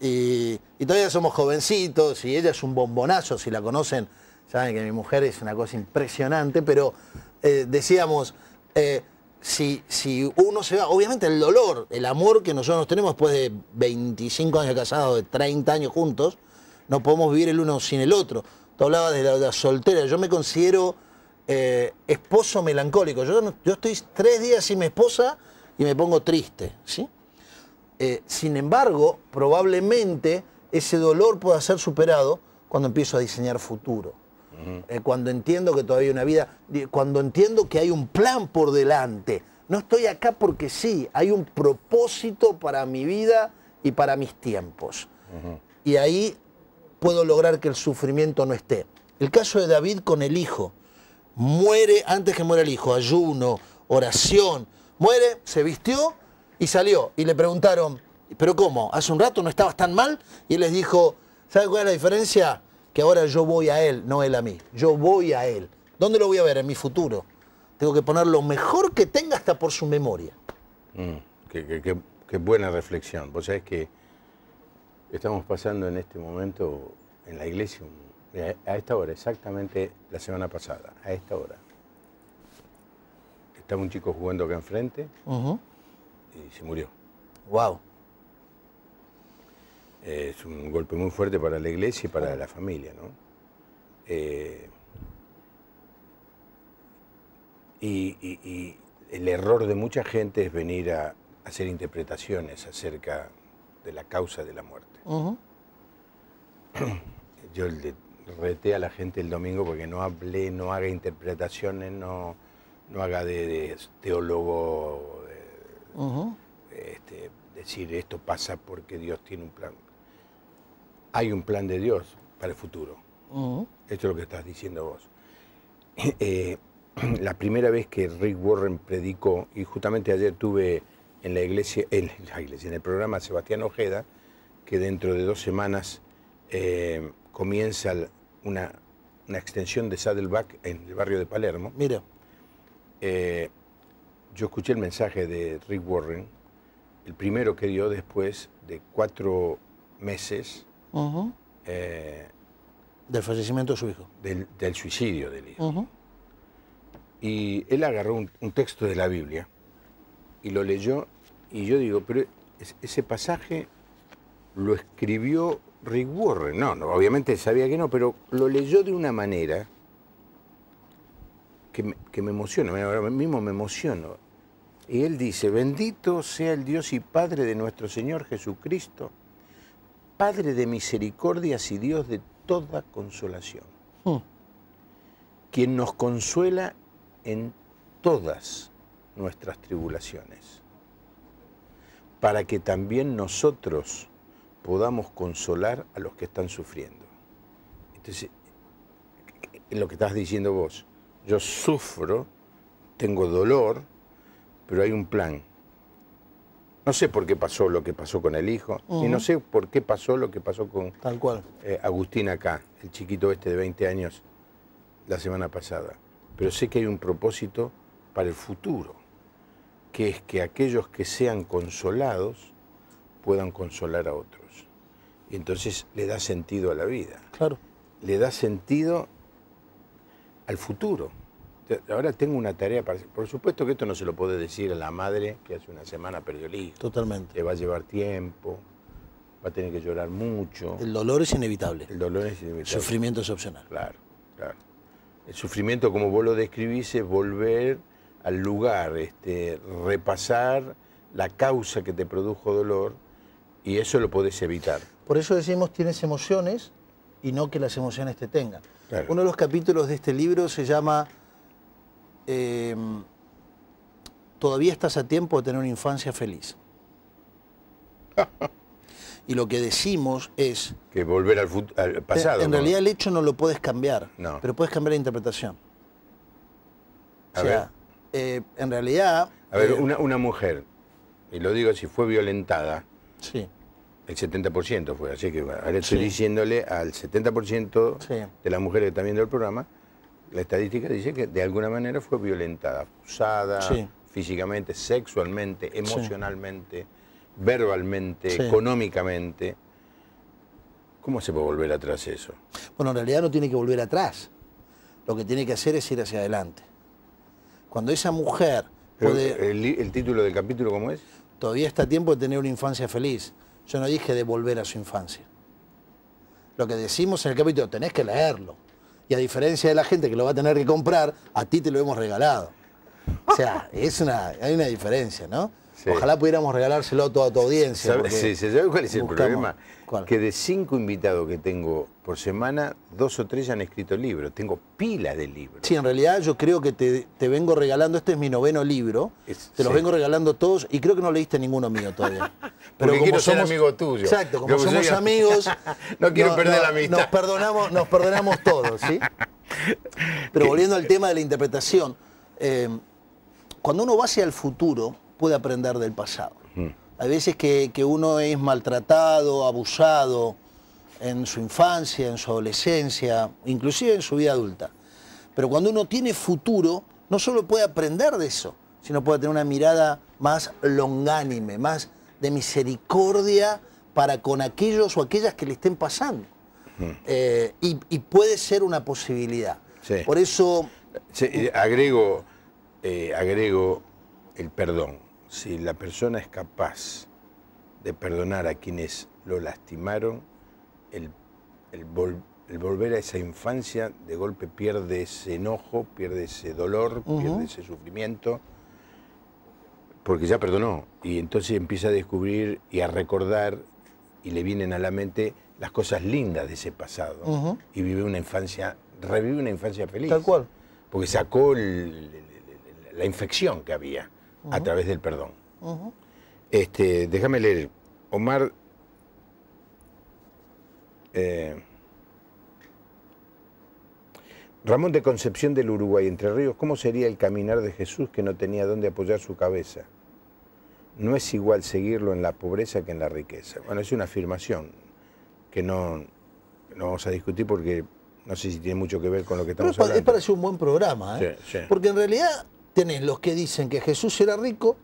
Y, todavía somos jovencitos y ella es un bombonazo, si la conocen, saben que mi mujer es una cosa impresionante, pero eh, decíamos, eh, si, uno se va, obviamente el dolor, el amor que nosotros tenemos después de 25 años casados, de 30 años juntos, no podemos vivir el uno sin el otro. Tú hablabas de la, soltera, yo me considero eh, esposo melancólico. Yo, estoy tres días sin mi esposa y me pongo triste, ¿sí? Eh, sin embargo, probablemente ese dolor pueda ser superado cuando empiezo a diseñar futuro. Eh, cuando entiendo que todavía hay una vida, cuando entiendo que hay un plan por delante. No estoy acá porque sí, hay un propósito para mi vida y para mis tiempos. Y ahí puedo lograr que el sufrimiento no esté. El caso de David con el hijo. Muere antes que muera el hijo, ayuno, oración. Muere, se vistió y salió. Y le preguntaron, ¿pero cómo? ¿Hace un rato no estabas tan mal? Y él les dijo, ¿sabes cuál es la diferencia? que ahora yo voy a él, no él a mí. Yo voy a él. ¿Dónde lo voy a ver? En mi futuro. Tengo que poner lo mejor que tenga hasta por su memoria. Mm, qué, buena reflexión. Vos sabés que estamos pasando en este momento en la iglesia, a esta hora, exactamente la semana pasada, a esta hora. Estaba un chico jugando acá enfrente y se murió. ¡Wow! es un golpe muy fuerte para la iglesia y para la familia, ¿no? Eh, y, el error de mucha gente es venir a, hacer interpretaciones acerca de la causa de la muerte. [coughs] Yo le reté a la gente el domingo porque no hable, no haga interpretaciones, no, no haga de, teólogo, este, decir esto pasa porque Dios tiene un plan hay un plan de Dios para el futuro. Esto es lo que estás diciendo vos. [clears throat] Eh, [clears throat] la primera vez que Rick Warren predicó, y justamente ayer tuve en la iglesia, en la iglesia, en el programa Sebastián Ojeda, que dentro de dos semanas eh, comienza una, extensión de Saddleback en el barrio de Palermo. Mira. Eh, yo escuché el mensaje de Rick Warren, el primero que dio después de cuatro meses eh, del fallecimiento de su hijo. Del, suicidio del hijo. Y él agarró un, texto de la Biblia y lo leyó y yo digo, pero ese pasaje lo escribió Rick No, no, obviamente sabía que no, pero lo leyó de una manera que me, que me emociona, ahora mismo me emociono. Y él dice, bendito sea el Dios y Padre de nuestro Señor Jesucristo Padre de misericordias y Dios de toda consolación, hmm. quien nos consuela en todas nuestras tribulaciones, para que también nosotros podamos consolar a los que están sufriendo. Entonces, lo que estás diciendo vos, yo sufro, tengo dolor, pero hay un plan no sé por qué pasó lo que pasó con el hijo y no sé por qué pasó lo que pasó con Tal cual. Eh, Agustín acá, el chiquito este de 20 años, la semana pasada. Pero sé que hay un propósito para el futuro, que es que aquellos que sean consolados puedan consolar a otros. Y entonces le da sentido a la vida. Claro. Le da sentido al futuro ahora tengo una tarea para Por supuesto que esto no se lo puede decir a la madre que hace una semana perdió el hijo. Totalmente. Le va a llevar tiempo, va a tener que llorar mucho. El dolor es inevitable. El dolor es inevitable. El sufrimiento es opcional. Claro, claro. El sufrimiento, como vos lo describís, es volver al lugar, este, repasar la causa que te produjo dolor y eso lo podés evitar. Por eso decimos tienes emociones y no que las emociones te tengan. Uno de los capítulos de este libro se llama Em, todavía estás a tiempo de tener una infancia feliz. [laughs] y lo que decimos es... Que volver al, pasado. En, realidad el hecho no lo puedes cambiar, pero puedes cambiar la interpretación. o sea, eh, en realidad... A ver, eh, una, mujer, y lo digo si fue violentada, sí. el 70% fue, así que ahora estoy diciéndole al 70% de las mujeres que están viendo el programa la estadística dice que de alguna manera fue violentada, acusada físicamente, sexualmente, emocionalmente, verbalmente, económicamente. ¿Cómo se puede volver atrás eso? Bueno, en realidad no tiene que volver atrás. Lo que tiene que hacer es ir hacia adelante. Cuando esa mujer... Puede... El, título del capítulo cómo es? Todavía está tiempo de tener una infancia feliz. Yo no dije de volver a su infancia. Lo que decimos en el capítulo, tenés que leerlo y a diferencia de la gente que lo va a tener que comprar, a ti te lo hemos regalado. O sea, es una, hay una diferencia, ¿no? Ojalá pudiéramos regalárselo a toda tu audiencia. ¿Sabes cuál es el problema? Que de cinco invitados que tengo por semana, dos o tres ya han escrito libros. Tengo pila de libros. Sí, en realidad yo creo que te, vengo regalando, este es mi noveno libro, te los vengo regalando todos y creo que no leíste ninguno mío todavía. [laughs] Pero Porque quiero somos, ser amigo Exacto, como, somos amigos... [laughs] no quiero perder la amistad. Nos perdonamos, nos perdonamos todos, ¿sí? [laughs] Pero volviendo al tema de la interpretación, eh, cuando uno va hacia el futuro puede aprender del pasado. Mm. Hay veces que, uno es maltratado, abusado en su infancia, en su adolescencia, inclusive en su vida adulta. Pero cuando uno tiene futuro, no solo puede aprender de eso, sino puede tener una mirada más longánime, más de misericordia para con aquellos o aquellas que le estén pasando. Mm. Eh, y, puede ser una posibilidad. Por eso... agrego, eh, agrego el perdón si la persona es capaz de perdonar a quienes lo lastimaron, el, volver a esa infancia de golpe pierde ese enojo, pierde ese dolor, pierde ese sufrimiento, porque ya perdonó. Y entonces empieza a descubrir y a recordar y le vienen a la mente las cosas lindas de ese pasado y vive una infancia, revive una infancia feliz. Tal cual. Porque sacó la infección que había a través del perdón. este, déjame leer. Omar. Eh, Ramón de Concepción del Uruguay, Entre Ríos, ¿cómo sería el caminar de Jesús que no tenía dónde apoyar su cabeza? No es igual seguirlo en la pobreza que en la riqueza. Bueno, es una afirmación que no, vamos a discutir porque no sé si tiene mucho que ver con lo que estamos Pero es hablando. Es parece un buen programa, ¿eh? porque en realidad tenés los que dicen que Jesús era rico,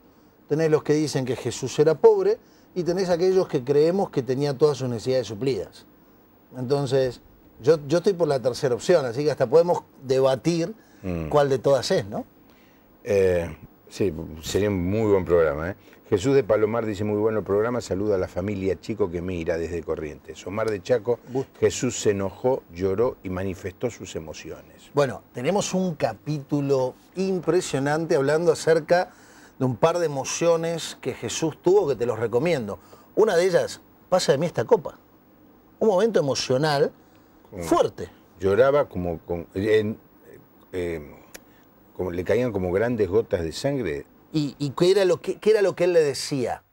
tenés los que dicen que Jesús era pobre y tenés aquellos que creemos que tenía todas sus necesidades suplidas. Entonces, yo, yo estoy por la tercera opción, así que hasta podemos debatir mm. cuál de todas es, ¿no? Eh, Sí, sería un muy buen programa. ¿eh? Jesús de Palomar dice muy bueno programa, saluda a la familia chico que mira desde Corrientes. Omar de Chaco, Jesús se enojó, lloró y manifestó sus emociones. Bueno, tenemos un capítulo impresionante hablando acerca de un par de emociones que Jesús tuvo que te los recomiendo. Una de ellas, pasa de mí esta copa. Un momento emocional fuerte. Lloraba como con... En, eh, le caían como grandes gotas de sangre. ¿Y, qué, era lo que, era lo que él le decía?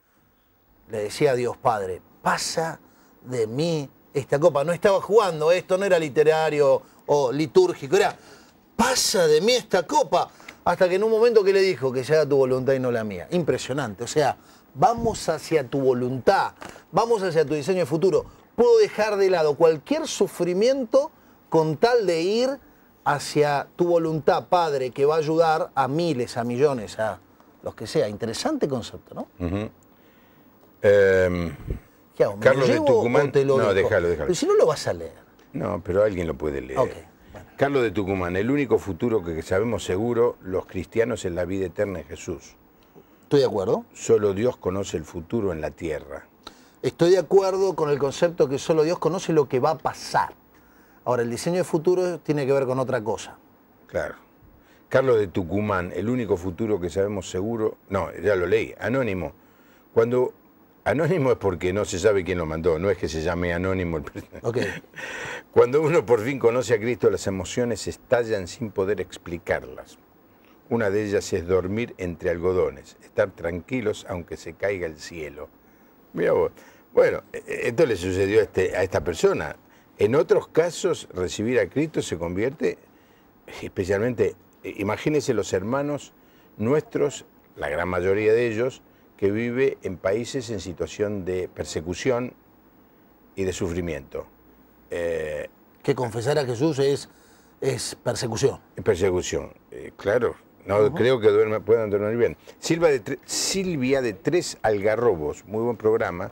Le decía a Dios Padre, pasa de mí esta copa. No estaba jugando, esto no era literario o litúrgico, era pasa de mí esta copa. Hasta que en un momento que le dijo que sea tu voluntad y no la mía. Impresionante, o sea, vamos hacia tu voluntad, vamos hacia tu diseño de futuro. Puedo dejar de lado cualquier sufrimiento con tal de ir hacia tu voluntad, Padre, que va a ayudar a miles, a millones, a los que sea. Interesante concepto, ¿no? Em, Carlos lo de Tucumán. no, déjalo, déjalo. Pero si no lo vas a leer. No, pero alguien lo puede leer. Carlos de Tucumán, el único futuro que sabemos seguro los cristianos en la vida eterna es Jesús. Estoy de acuerdo. Solo Dios conoce el futuro en la tierra. Estoy de acuerdo con el concepto que solo Dios conoce lo que va a pasar. Ahora, el diseño de futuro tiene que ver con otra cosa. Claro. Carlos de Tucumán, el único futuro que sabemos seguro, no, ya lo leí, anónimo. Cuando anónimo es porque no se sabe quién lo mandó, no es que se llame anónimo el Ok. [laughs] Cuando uno por fin conoce a Cristo, las emociones estallan sin poder explicarlas. Una de ellas es dormir entre algodones, estar tranquilos aunque se caiga el cielo. Mira vos. Bueno, e, e, esto le sucedió este, a esta persona. En otros casos, recibir a Cristo se convierte, especialmente, eh, imagínense los hermanos nuestros, la gran mayoría de ellos, que vive en países en situación de persecución y de sufrimiento. Eh, que confesar a Jesús es, es persecución. Persecución, eh, claro. No creo que puedan dormir bien. Silvia de, Tres Algarrobos, muy buen programa,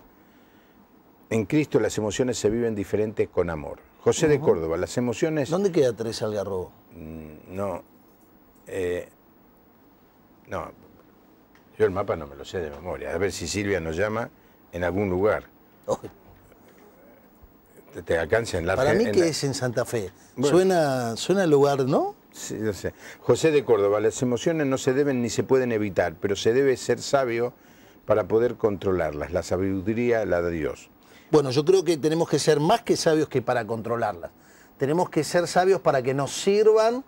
en Cristo las emociones se viven diferentes con amor. José de Córdoba, las emociones... ¿Dónde queda Teresa Algarrobo? Mm, no, eh, no, yo el mapa no me lo sé de memoria. A ver si Silvia nos llama en algún lugar. Te, te, alcanza en la... Para mí que es en Santa Fe. Suena, suena el lugar, ¿no? Sí, sé. José de Córdoba, las emociones no se deben ni se pueden evitar, pero se debe ser sabio para poder controlarlas. La sabiduría la de Dios. Bueno, yo creo que tenemos que ser más que sabios que para controlarlas. Tenemos que ser sabios para que nos sirvan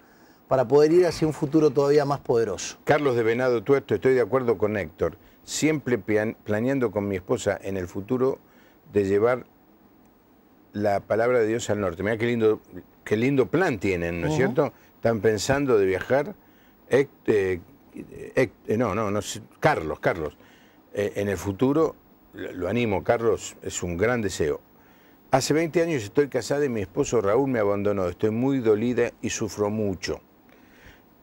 para poder ir hacia un futuro todavía más poderoso. Carlos de Venado Tuerto, estoy de acuerdo con Héctor. Siempre planeando con mi esposa en el futuro de llevar la palabra de Dios al norte. Mira qué lindo, qué lindo plan tienen, ¿no es cierto? Están pensando de viajar. Eh, eh, no, no, no, Carlos, Carlos. Eh, en el futuro lo animo, Carlos, es un gran deseo. Hace 20 años estoy casada y mi esposo Raúl me abandonó. Estoy muy dolida y sufro mucho.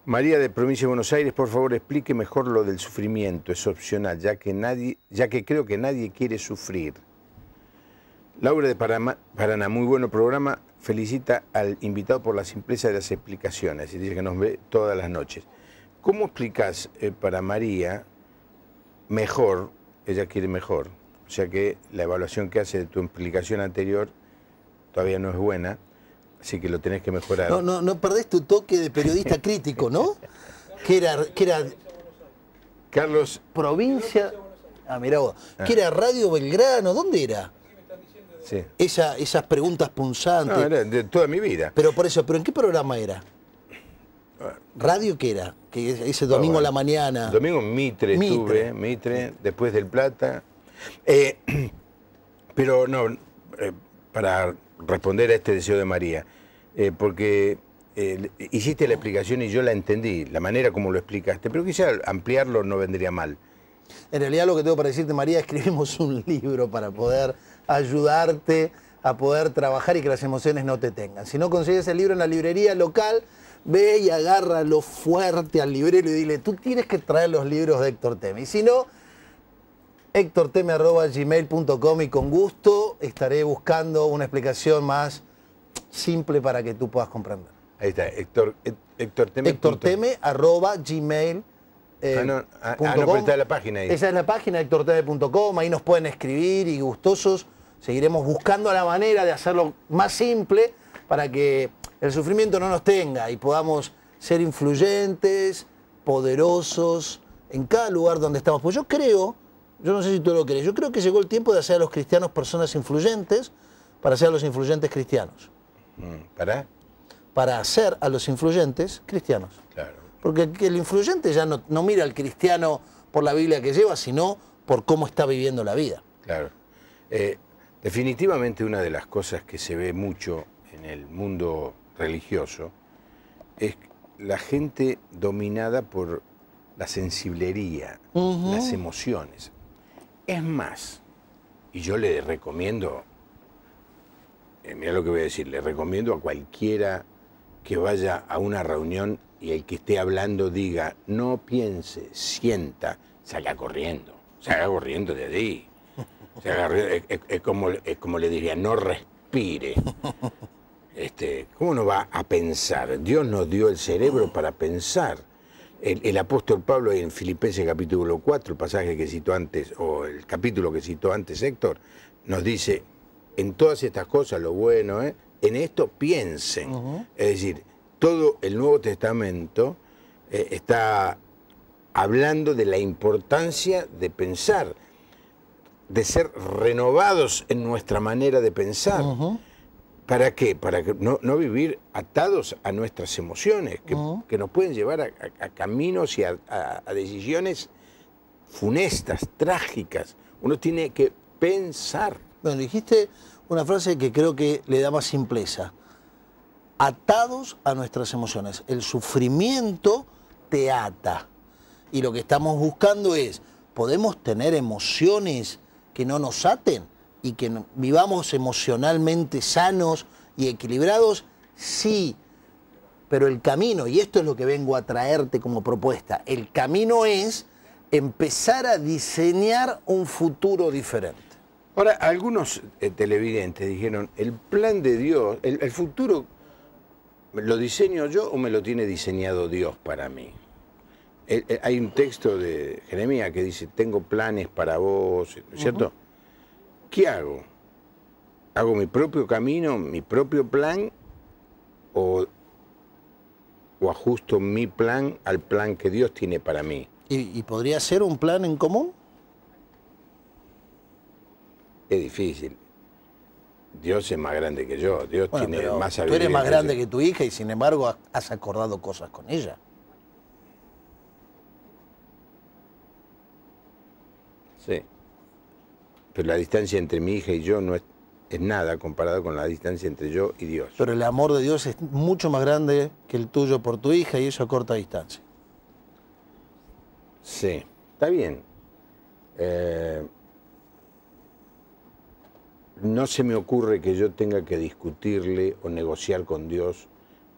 María de Provincia de Buenos Aires, por favor, explique mejor lo del sufrimiento. Es opcional, ya que, nadie, ya que creo que nadie quiere sufrir. Laura de Paraná, muy bueno programa. Felicita al invitado por la simpleza de las explicaciones y dice que nos ve todas las noches. ¿Cómo explicas eh, para María mejor ella quiere mejor. O sea que la evaluación que hace de tu implicación anterior todavía no es buena, así que lo tenés que mejorar. No, no, no perdés tu toque de periodista crítico, ¿no? que era, que era... Carlos... Provincia... Ah, mira vos. Ah. era Radio Belgrano? ¿Dónde era? Esa, esas preguntas punzantes. No, era de toda mi vida. Pero por eso, ¿pero en qué programa era? Ah. ¿Radio qué era? que ese ah, domingo la mañana. Domingo en Mitre, estuve, Mitre, después del Plata. Eh, [clears throat] pero no, eh, para responder a este deseo de María, eh, porque hiciste la explicación y yo la entendí, la manera como lo explicaste, pero quizá ampliarlo no vendría mal. En realidad lo que tengo para decirte, María, [laughs] escribimos un libro para poder ayudarte a poder trabajar y que las emociones no te tengan. Si no consigues el libro en la librería local, ve y agárralo fuerte al librero y dile, tú tienes que traer los libros de Héctor Teme. Y si no, gmail.com y con gusto estaré buscando una explicación más simple para que tú puedas comprender. Ahí está, Héctor, Teme. arroba, gmail, eh, ah, no, ah, ah, está la página ahí. Esa es la página, héctorteme.com, ahí nos pueden escribir y gustosos seguiremos buscando la manera de hacerlo más simple para que el sufrimiento no nos tenga y podamos ser influyentes, poderosos, en cada lugar donde estamos. Pues yo creo, yo no sé si tú lo crees, yo creo que llegó el tiempo de hacer a los cristianos personas influyentes para hacer a los influyentes cristianos. Mm, ¿Para? Para hacer a los influyentes cristianos. Claro. Porque el influyente ya no, mira al cristiano por la Biblia que lleva, sino por cómo está viviendo la vida. Claro. Eh, definitivamente una de las cosas que se ve mucho en el mundo religioso es la gente dominada por la sensiblería, las emociones. Es más, y yo le recomiendo, eh, mira lo que voy a decir, le recomiendo a cualquiera que vaya a una reunión y el que esté hablando diga, no piense, sienta, salga corriendo, salga corriendo de ahí [laughs] como, es como le diría, no respire. [laughs] Este, ¿Cómo no va a pensar? Dios nos dio el cerebro oh. para pensar. El, apóstol Pablo en Filipenses capítulo 4, el pasaje que citó antes, o el capítulo que citó antes Héctor, nos dice, en todas estas cosas, lo bueno, es, ¿eh? en esto piensen. Es decir, todo el Nuevo Testamento eh, está hablando de la importancia de pensar, de ser renovados en nuestra manera de pensar. ¿Para qué? Para no, vivir atados a nuestras emociones, que, nos pueden llevar a, caminos y a, a, decisiones funestas, trágicas. Uno tiene que pensar. Bueno, dijiste una frase que creo que le da más simpleza. Atados a nuestras emociones. El sufrimiento te ata. Y lo que estamos buscando es, ¿podemos tener emociones que no nos aten? y que vivamos emocionalmente sanos y equilibrados, sí, pero el camino, y esto es lo que vengo a traerte como propuesta, el camino es empezar a diseñar un futuro diferente. Ahora, algunos eh, televidentes dijeron, el plan de Dios, el, futuro, ¿lo diseño yo o me lo tiene diseñado Dios para mí? hay un texto de Jeremías que dice, tengo planes para vos, ¿cierto? ¿qué hago? ¿Hago mi propio camino, mi propio plan o, ajusto mi plan al plan que Dios tiene para mí? ¿Y, podría ser un plan en común? Es difícil. Dios es más grande que yo, Dios tiene más sabiduría. Tú eres más grande que tu hija y sin embargo has acordado cosas con ella. Sí. Pero la distancia entre mi hija y yo no es, nada comparada con la distancia entre yo y Dios. Pero el amor de Dios es mucho más grande que el tuyo por tu hija y eso a corta distancia. Sí, está bien. Eh, no se me ocurre que yo tenga que discutirle o negociar con Dios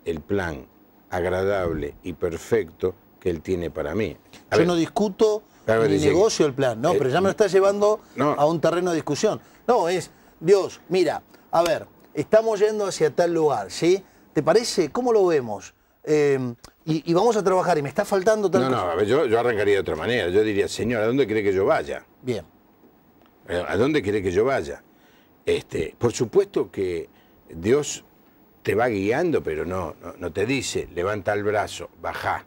el plan agradable y perfecto que Él tiene para mí. yo no discuto el negocio el plan, no, eh, pero ya me lo está llevando a un terreno de discusión. No, es, Dios, mira, a ver, estamos yendo hacia tal lugar, ¿sí? ¿Te parece? ¿Cómo lo vemos? Em, y, vamos a trabajar y me está faltando tal No, no, a yo, arrancaría de otra manera. Yo diría, señor, ¿a dónde cree que yo vaya? Bien. Eh, ¿A dónde cree que yo vaya? Este, por supuesto que Dios te va guiando, pero no, no, no te dice, levanta el brazo, baja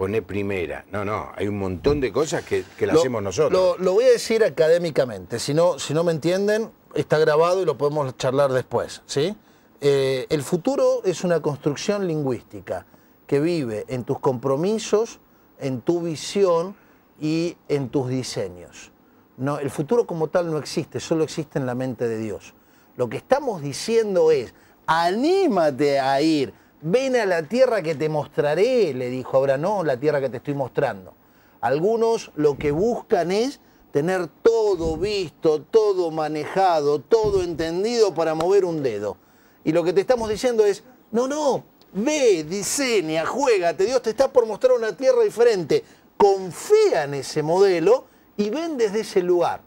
poné primera. No, no, hay un montón de cosas que, lo, hacemos nosotros. Lo, voy a decir académicamente, si no, si no me entienden, está grabado y lo podemos charlar después, ¿sí? Eh, el futuro es una construcción lingüística que vive en tus compromisos, en tu visión y en tus diseños. No, el futuro como tal no existe, solo existe en la mente de Dios. Lo que estamos diciendo es, anímate a ir Ven a la tierra que te mostraré, le dijo Abraham, no la tierra que te estoy mostrando. Algunos lo que buscan es tener todo visto, todo manejado, todo entendido para mover un dedo. Y lo que te estamos diciendo es, no, no, ve, diseña, juégate, Dios te está por mostrar una tierra diferente. Confía en ese modelo y ven desde ese lugar.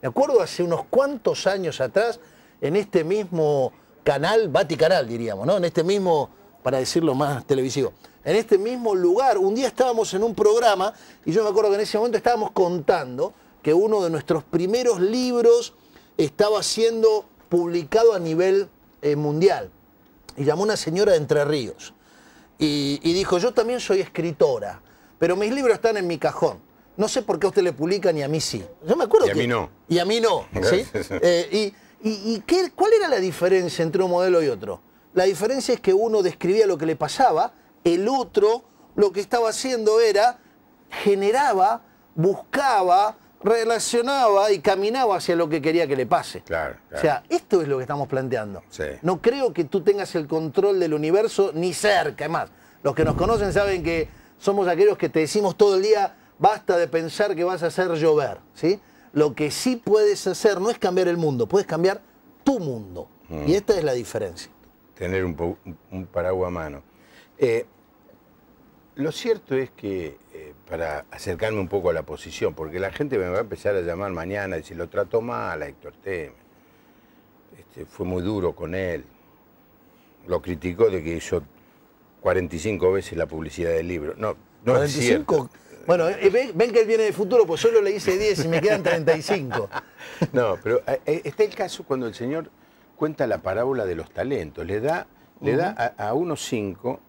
Me acuerdo hace unos cuantos años atrás, en este mismo canal, Vaticanal diríamos, ¿no? En este mismo para decirlo más televisivo. En este mismo lugar, un día estábamos en un programa y yo me acuerdo que en ese momento estábamos contando que uno de nuestros primeros libros estaba siendo publicado a nivel eh, mundial. Y llamó una señora de Entre Ríos y, dijo, yo también soy escritora, pero mis libros están en mi cajón. No sé por qué a usted le publican y a mí sí. Yo me acuerdo y a mí no. Y a mí no. [laughs] Eh, ¿Y, y cuál era la diferencia entre un modelo y otro? La diferencia es que uno describía lo que le pasaba, el otro lo que estaba haciendo era generaba, buscaba, relacionaba y caminaba hacia lo que quería que le pase. Claro, O sea, esto es lo que estamos planteando. No creo que tú tengas el control del universo ni cerca. Es más, los que nos conocen saben que somos aquellos que te decimos todo el día, basta de pensar que vas a hacer llover. ¿sí? Lo que sí puedes hacer no es cambiar el mundo, puedes cambiar tu mundo. Mm. Y esta es la diferencia tener un, un paraguas a mano. Eh, lo cierto es que, eh, para acercarme un poco a la posición, porque la gente me va a empezar a llamar mañana y si lo trato mal a Héctor Temer, este, fue muy duro con él, lo criticó de que hizo 45 veces la publicidad del libro. No, no 45, Bueno, eh, ven, que él viene de futuro, pues solo le hice 10 y me quedan 35. [laughs] No, pero está el caso cuando el señor cuenta la parábola de los talentos. Le da, le da a, uno cinco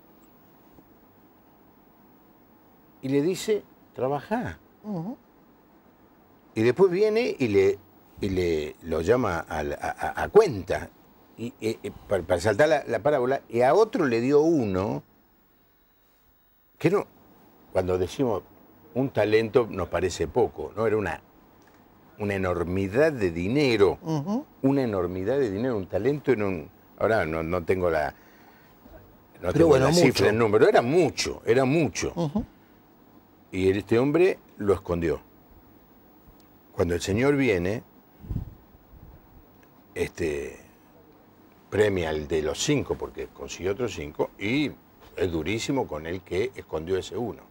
y le dice, trabaja Y después viene y le, le lo llama a, cuenta y, eh, eh, para, saltar la, la, parábola. Y a otro le dio uno que no, cuando decimos un talento nos parece poco, ¿no? Era una una enormidad de dinero, una enormidad de dinero, un talento en un... Ahora no, tengo la... No tengo cifra, el número, era mucho, era mucho. Y este hombre lo escondió. Cuando el señor viene, este, premia al de los cinco, porque consiguió otros cinco, y es durísimo con el que escondió ese uno.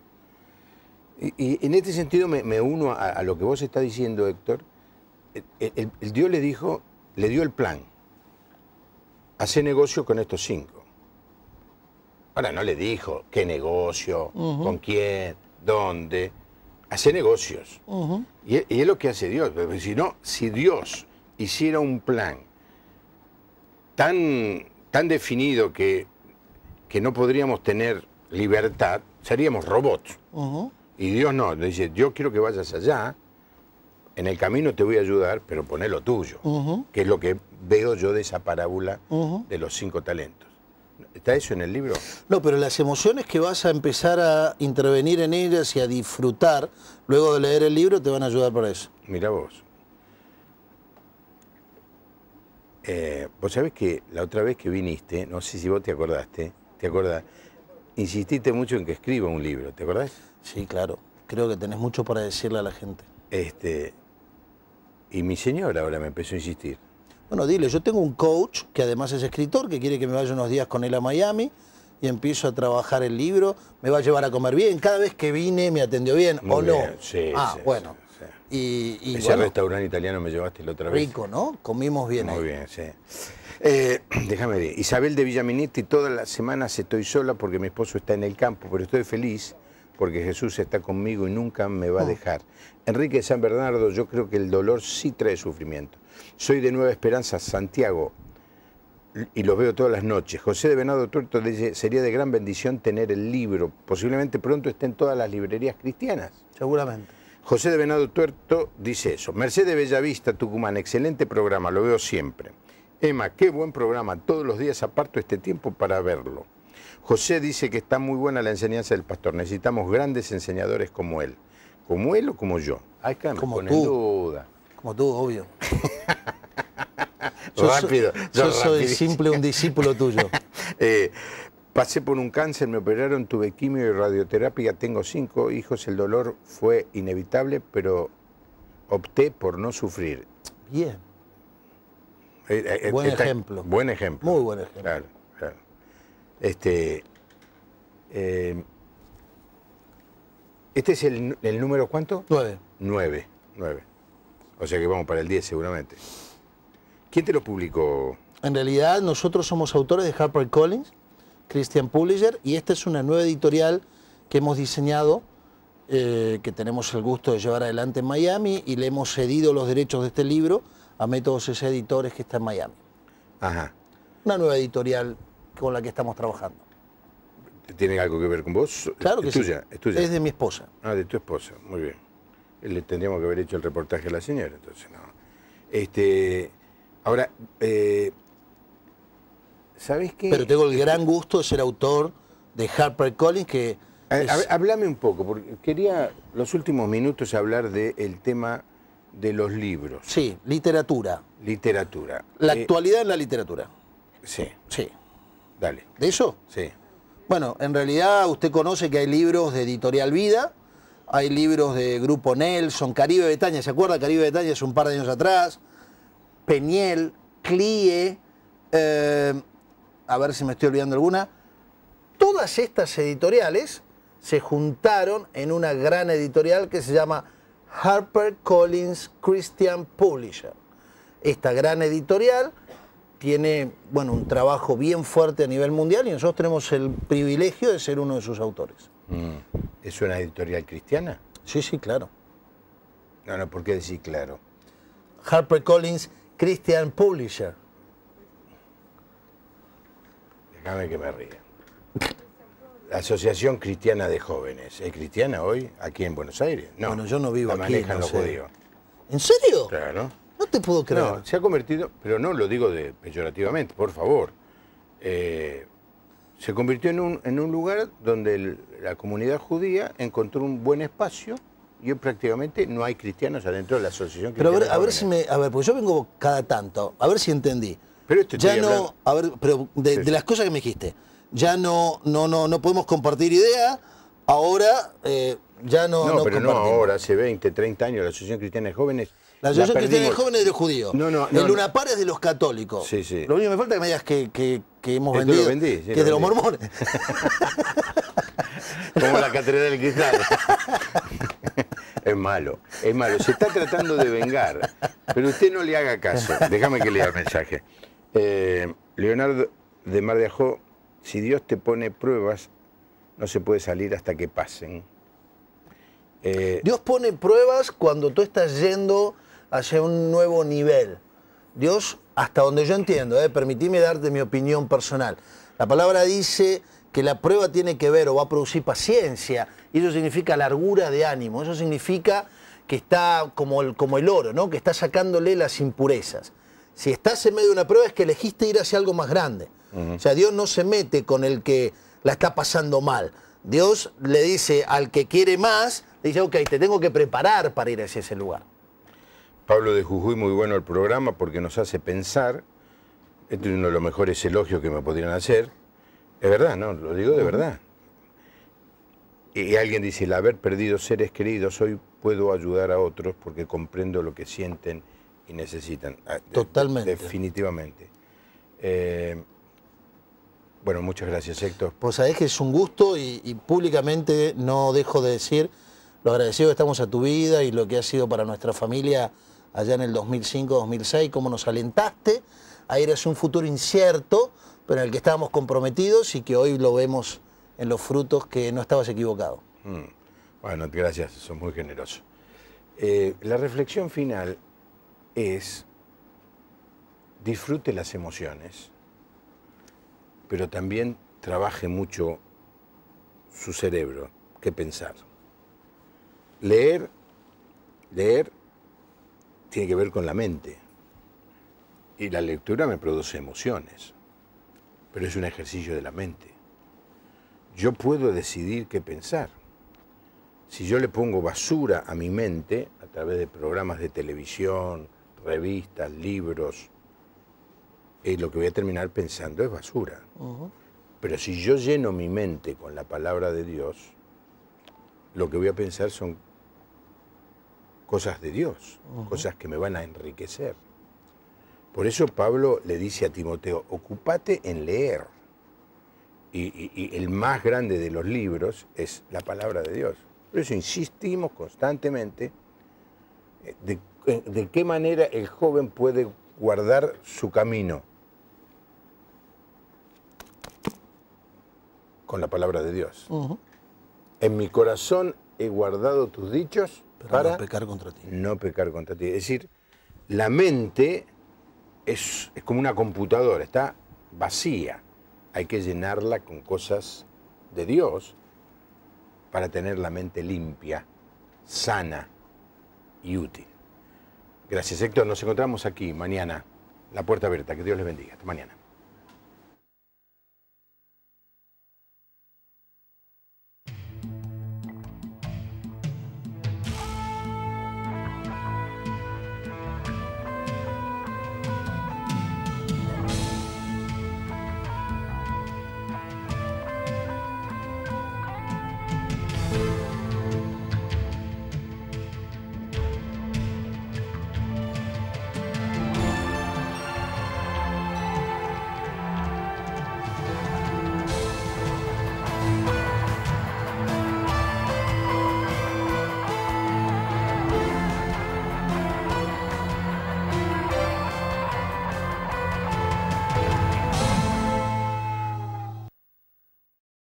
Y, en este sentido me, uno a, lo que vos estás diciendo, Héctor. El, Dios le dijo, le dio el plan. Hace negocio con estos cinco. Ahora no le dijo qué negocio, con quién, dónde. Hace negocios. y, es lo que hace Dios. si no, si Dios hiciera un plan tan, tan definido que, que no podríamos tener libertad, seríamos robots. Y Dios no, le dice, yo quiero que vayas allá, en el camino te voy a ayudar, pero poné lo tuyo, que es lo que veo yo de esa parábola de los cinco talentos. ¿Está eso en el libro? No, pero las emociones que vas a empezar a intervenir en ellas y a disfrutar luego de leer el libro te van a ayudar por eso. Mira vos. Eh, vos sabés que la otra vez que viniste, no sé si vos te acordaste, ¿te acordás? Insististe mucho en que escriba un libro, ¿te acordás? Sí, claro. Creo que tenés mucho para decirle a la gente. Este, y mi señora ahora me empezó a insistir. Bueno, dile, yo tengo un coach que además es escritor, que quiere que me vaya unos días con él a Miami y empiezo a trabajar el libro. Me va a llevar a comer bien. Cada vez que vine me atendió bien, ¿o no? Sí, ah, bueno. Y, y, Ese restaurante italiano me llevaste la otra vez. Rico, ¿no? Comimos bien Muy bien, sí. Eh, [clears throat] déjame decir. Isabel de Villaminetti, todas las semanas estoy sola porque mi esposo está en el campo, pero estoy feliz porque Jesús está conmigo y nunca me va a oh. dejar. Enrique de San Bernardo, yo creo que el dolor sí trae sufrimiento. Soy de Nueva Esperanza, Santiago, y los veo todas las noches. José de Venado Tuerto dice, sería de gran bendición tener el libro. Posiblemente pronto esté en todas las librerías cristianas. Seguramente. José de Venado Tuerto dice eso. Mercedes Bellavista, Tucumán, excelente programa, lo veo siempre. Emma, qué buen programa, todos los días aparto este tiempo para verlo. José dice que está muy buena la enseñanza del pastor, necesitamos grandes enseñadores como él. ¿Como él o como yo? Hay como tú. duda. Como tú, obvio. [laughs] yo rápido. Soy, yo, soy simple un discípulo tuyo. [laughs] Eh, pasé por un cáncer, me operaron, tuve quimio y radioterapia, tengo cinco hijos, el dolor fue inevitable, pero opté por no sufrir. Bien. Eh, eh, buen ejemplo. Buen ejemplo. Muy buen ejemplo. Claro. Este, eh, este es el, número cuánto? Nueve. Nueve, O sea que vamos para el 10 seguramente. ¿Quién te lo publicó? En realidad nosotros somos autores de HarperCollins, Christian Publisher, y esta es una nueva editorial que hemos diseñado, eh, que tenemos el gusto de llevar adelante en Miami, y le hemos cedido los derechos de este libro a Métodos Editores que está en Miami. Ajá. Una nueva editorial con la que estamos trabajando. ¿Tiene algo que ver con vos? Claro que ¿Es tuya? ¿Es tuya? Es de mi esposa. Ah, de tu esposa, muy bien. Le tendríamos que haber hecho el reportaje a la señora, entonces no. Este, ahora, eh, ¿sabés qué? Pero tengo el gran gusto de ser autor de Harper Collins, que... Háblame un poco, porque quería los últimos minutos hablar del tema de los libros. Sí, literatura. Literatura. La eh, actualidad en la literatura. Sí. Sí. Dale. ¿De eso? Sí. Bueno, en realidad usted conoce que hay libros de Editorial Vida, hay libros de Grupo Nelson, Caribe Betaña, ¿se acuerda? Caribe Betaña es un par de años atrás, Peñiel, CLIE, eh, a ver si me estoy olvidando alguna. Todas estas editoriales se juntaron en una gran editorial que se llama HarperCollins Christian Publisher. Esta gran editorial tiene bueno, un trabajo bien fuerte a nivel mundial y nosotros tenemos el privilegio de ser uno de sus autores. Mm. ¿Es una editorial cristiana? Sí, sí, claro. No, no, ¿por qué decir claro? HarperCollins Christian Publisher. Déjame que me ría. La Asociación Cristiana de Jóvenes. ¿Es cristiana hoy aquí en Buenos Aires? No. Bueno, yo no vivo la aquí. no los judíos. ¿En serio? Claro. No te puedo creer. No, se ha convertido, pero no lo digo de, peyorativamente, por favor. Eh, se convirtió en un, en un lugar donde la comunidad judía encontró un buen espacio y prácticamente no hay cristianos adentro de la asociación. Pero a ver, a ver si me, a ver, porque yo vengo cada tanto, a ver si entendí. Pero esto ya no, a ver, pero de, las cosas que me dijiste, ya no, no, no, no podemos compartir ideas, Ahora eh, ya no. No, no pero no ahora, hace 20, 30 años la asociación cristiana de jóvenes la Asociación Cristiana de Jóvenes de los Judíos. No, no, no, el Lunapar es de los católicos. Sí, sí. Lo único que me falta es que me digas que, que, que hemos vendido, vendí, que es de los mormones. [laughs] Como la Catedral del Cristal. [laughs] es malo, es malo. Se está tratando de vengar, pero usted no le haga caso. Déjame que lea el mensaje. Eh, Leonardo de Mar de Ajó, si Dios te pone pruebas, no se puede salir hasta que pasen. Eh, Dios pone pruebas cuando tú estás yendo hacia un nuevo nivel. Dios, hasta donde yo entiendo, ¿eh? permitime darte mi opinión personal. La palabra dice que la prueba tiene que ver o va a producir paciencia, y eso significa largura de ánimo, eso significa que está como el, como el oro, ¿no? que está sacándole las impurezas. Si estás en medio de una prueba es que elegiste ir hacia algo más grande. O sea, Dios no se mete con el que la está pasando mal. Dios le dice al que quiere más, le dice, ok, te tengo que preparar para ir hacia ese lugar. Pablo de Jujuy, muy bueno el programa porque nos hace pensar. Este es uno de los mejores elogios que me podrían hacer. Es verdad, ¿no? Lo digo de verdad. Y alguien dice, el haber perdido seres queridos, hoy puedo ayudar a otros porque comprendo lo que sienten y necesitan. Ah, Totalmente. Definitivamente. Eh, bueno, muchas gracias, Héctor. Pues sabés que es un gusto y, públicamente no dejo de decir lo agradecido que estamos a tu vida y lo que ha sido para nuestra familia allá en el 2005-2006, cómo nos alentaste a ir hacia un futuro incierto, pero en el que estábamos comprometidos y que hoy lo vemos en los frutos que no estabas equivocado. Mm. Bueno, gracias, sos muy generoso. Eh, la reflexión final es, disfrute las emociones, pero también trabaje mucho su cerebro, qué pensar. Leer, leer tiene que ver con la mente. Y la lectura me produce emociones, pero es un ejercicio de la mente. Yo puedo decidir qué pensar. Si yo le pongo basura a mi mente a través de programas de televisión, revistas, libros, eh, lo que voy a terminar pensando es basura. Pero si yo lleno mi mente con la palabra de Dios, lo que voy a pensar son cosas de Dios, cosas que me van a enriquecer. Por eso Pablo le dice a Timoteo, ocúpate en leer. Y, el más grande de los libros es la palabra de Dios. Por eso insistimos constantemente eh, eh, de, qué manera el joven puede guardar su camino con la palabra de Dios. En mi corazón he guardado tus dichos para no pecar contra ti. No pecar contra ti. Es decir, la mente es, es como una computadora, está vacía. Hay que llenarla con cosas de Dios para tener la mente limpia, sana y útil. Gracias Héctor, nos encontramos aquí mañana, la puerta abierta, que Dios les bendiga. Hasta mañana.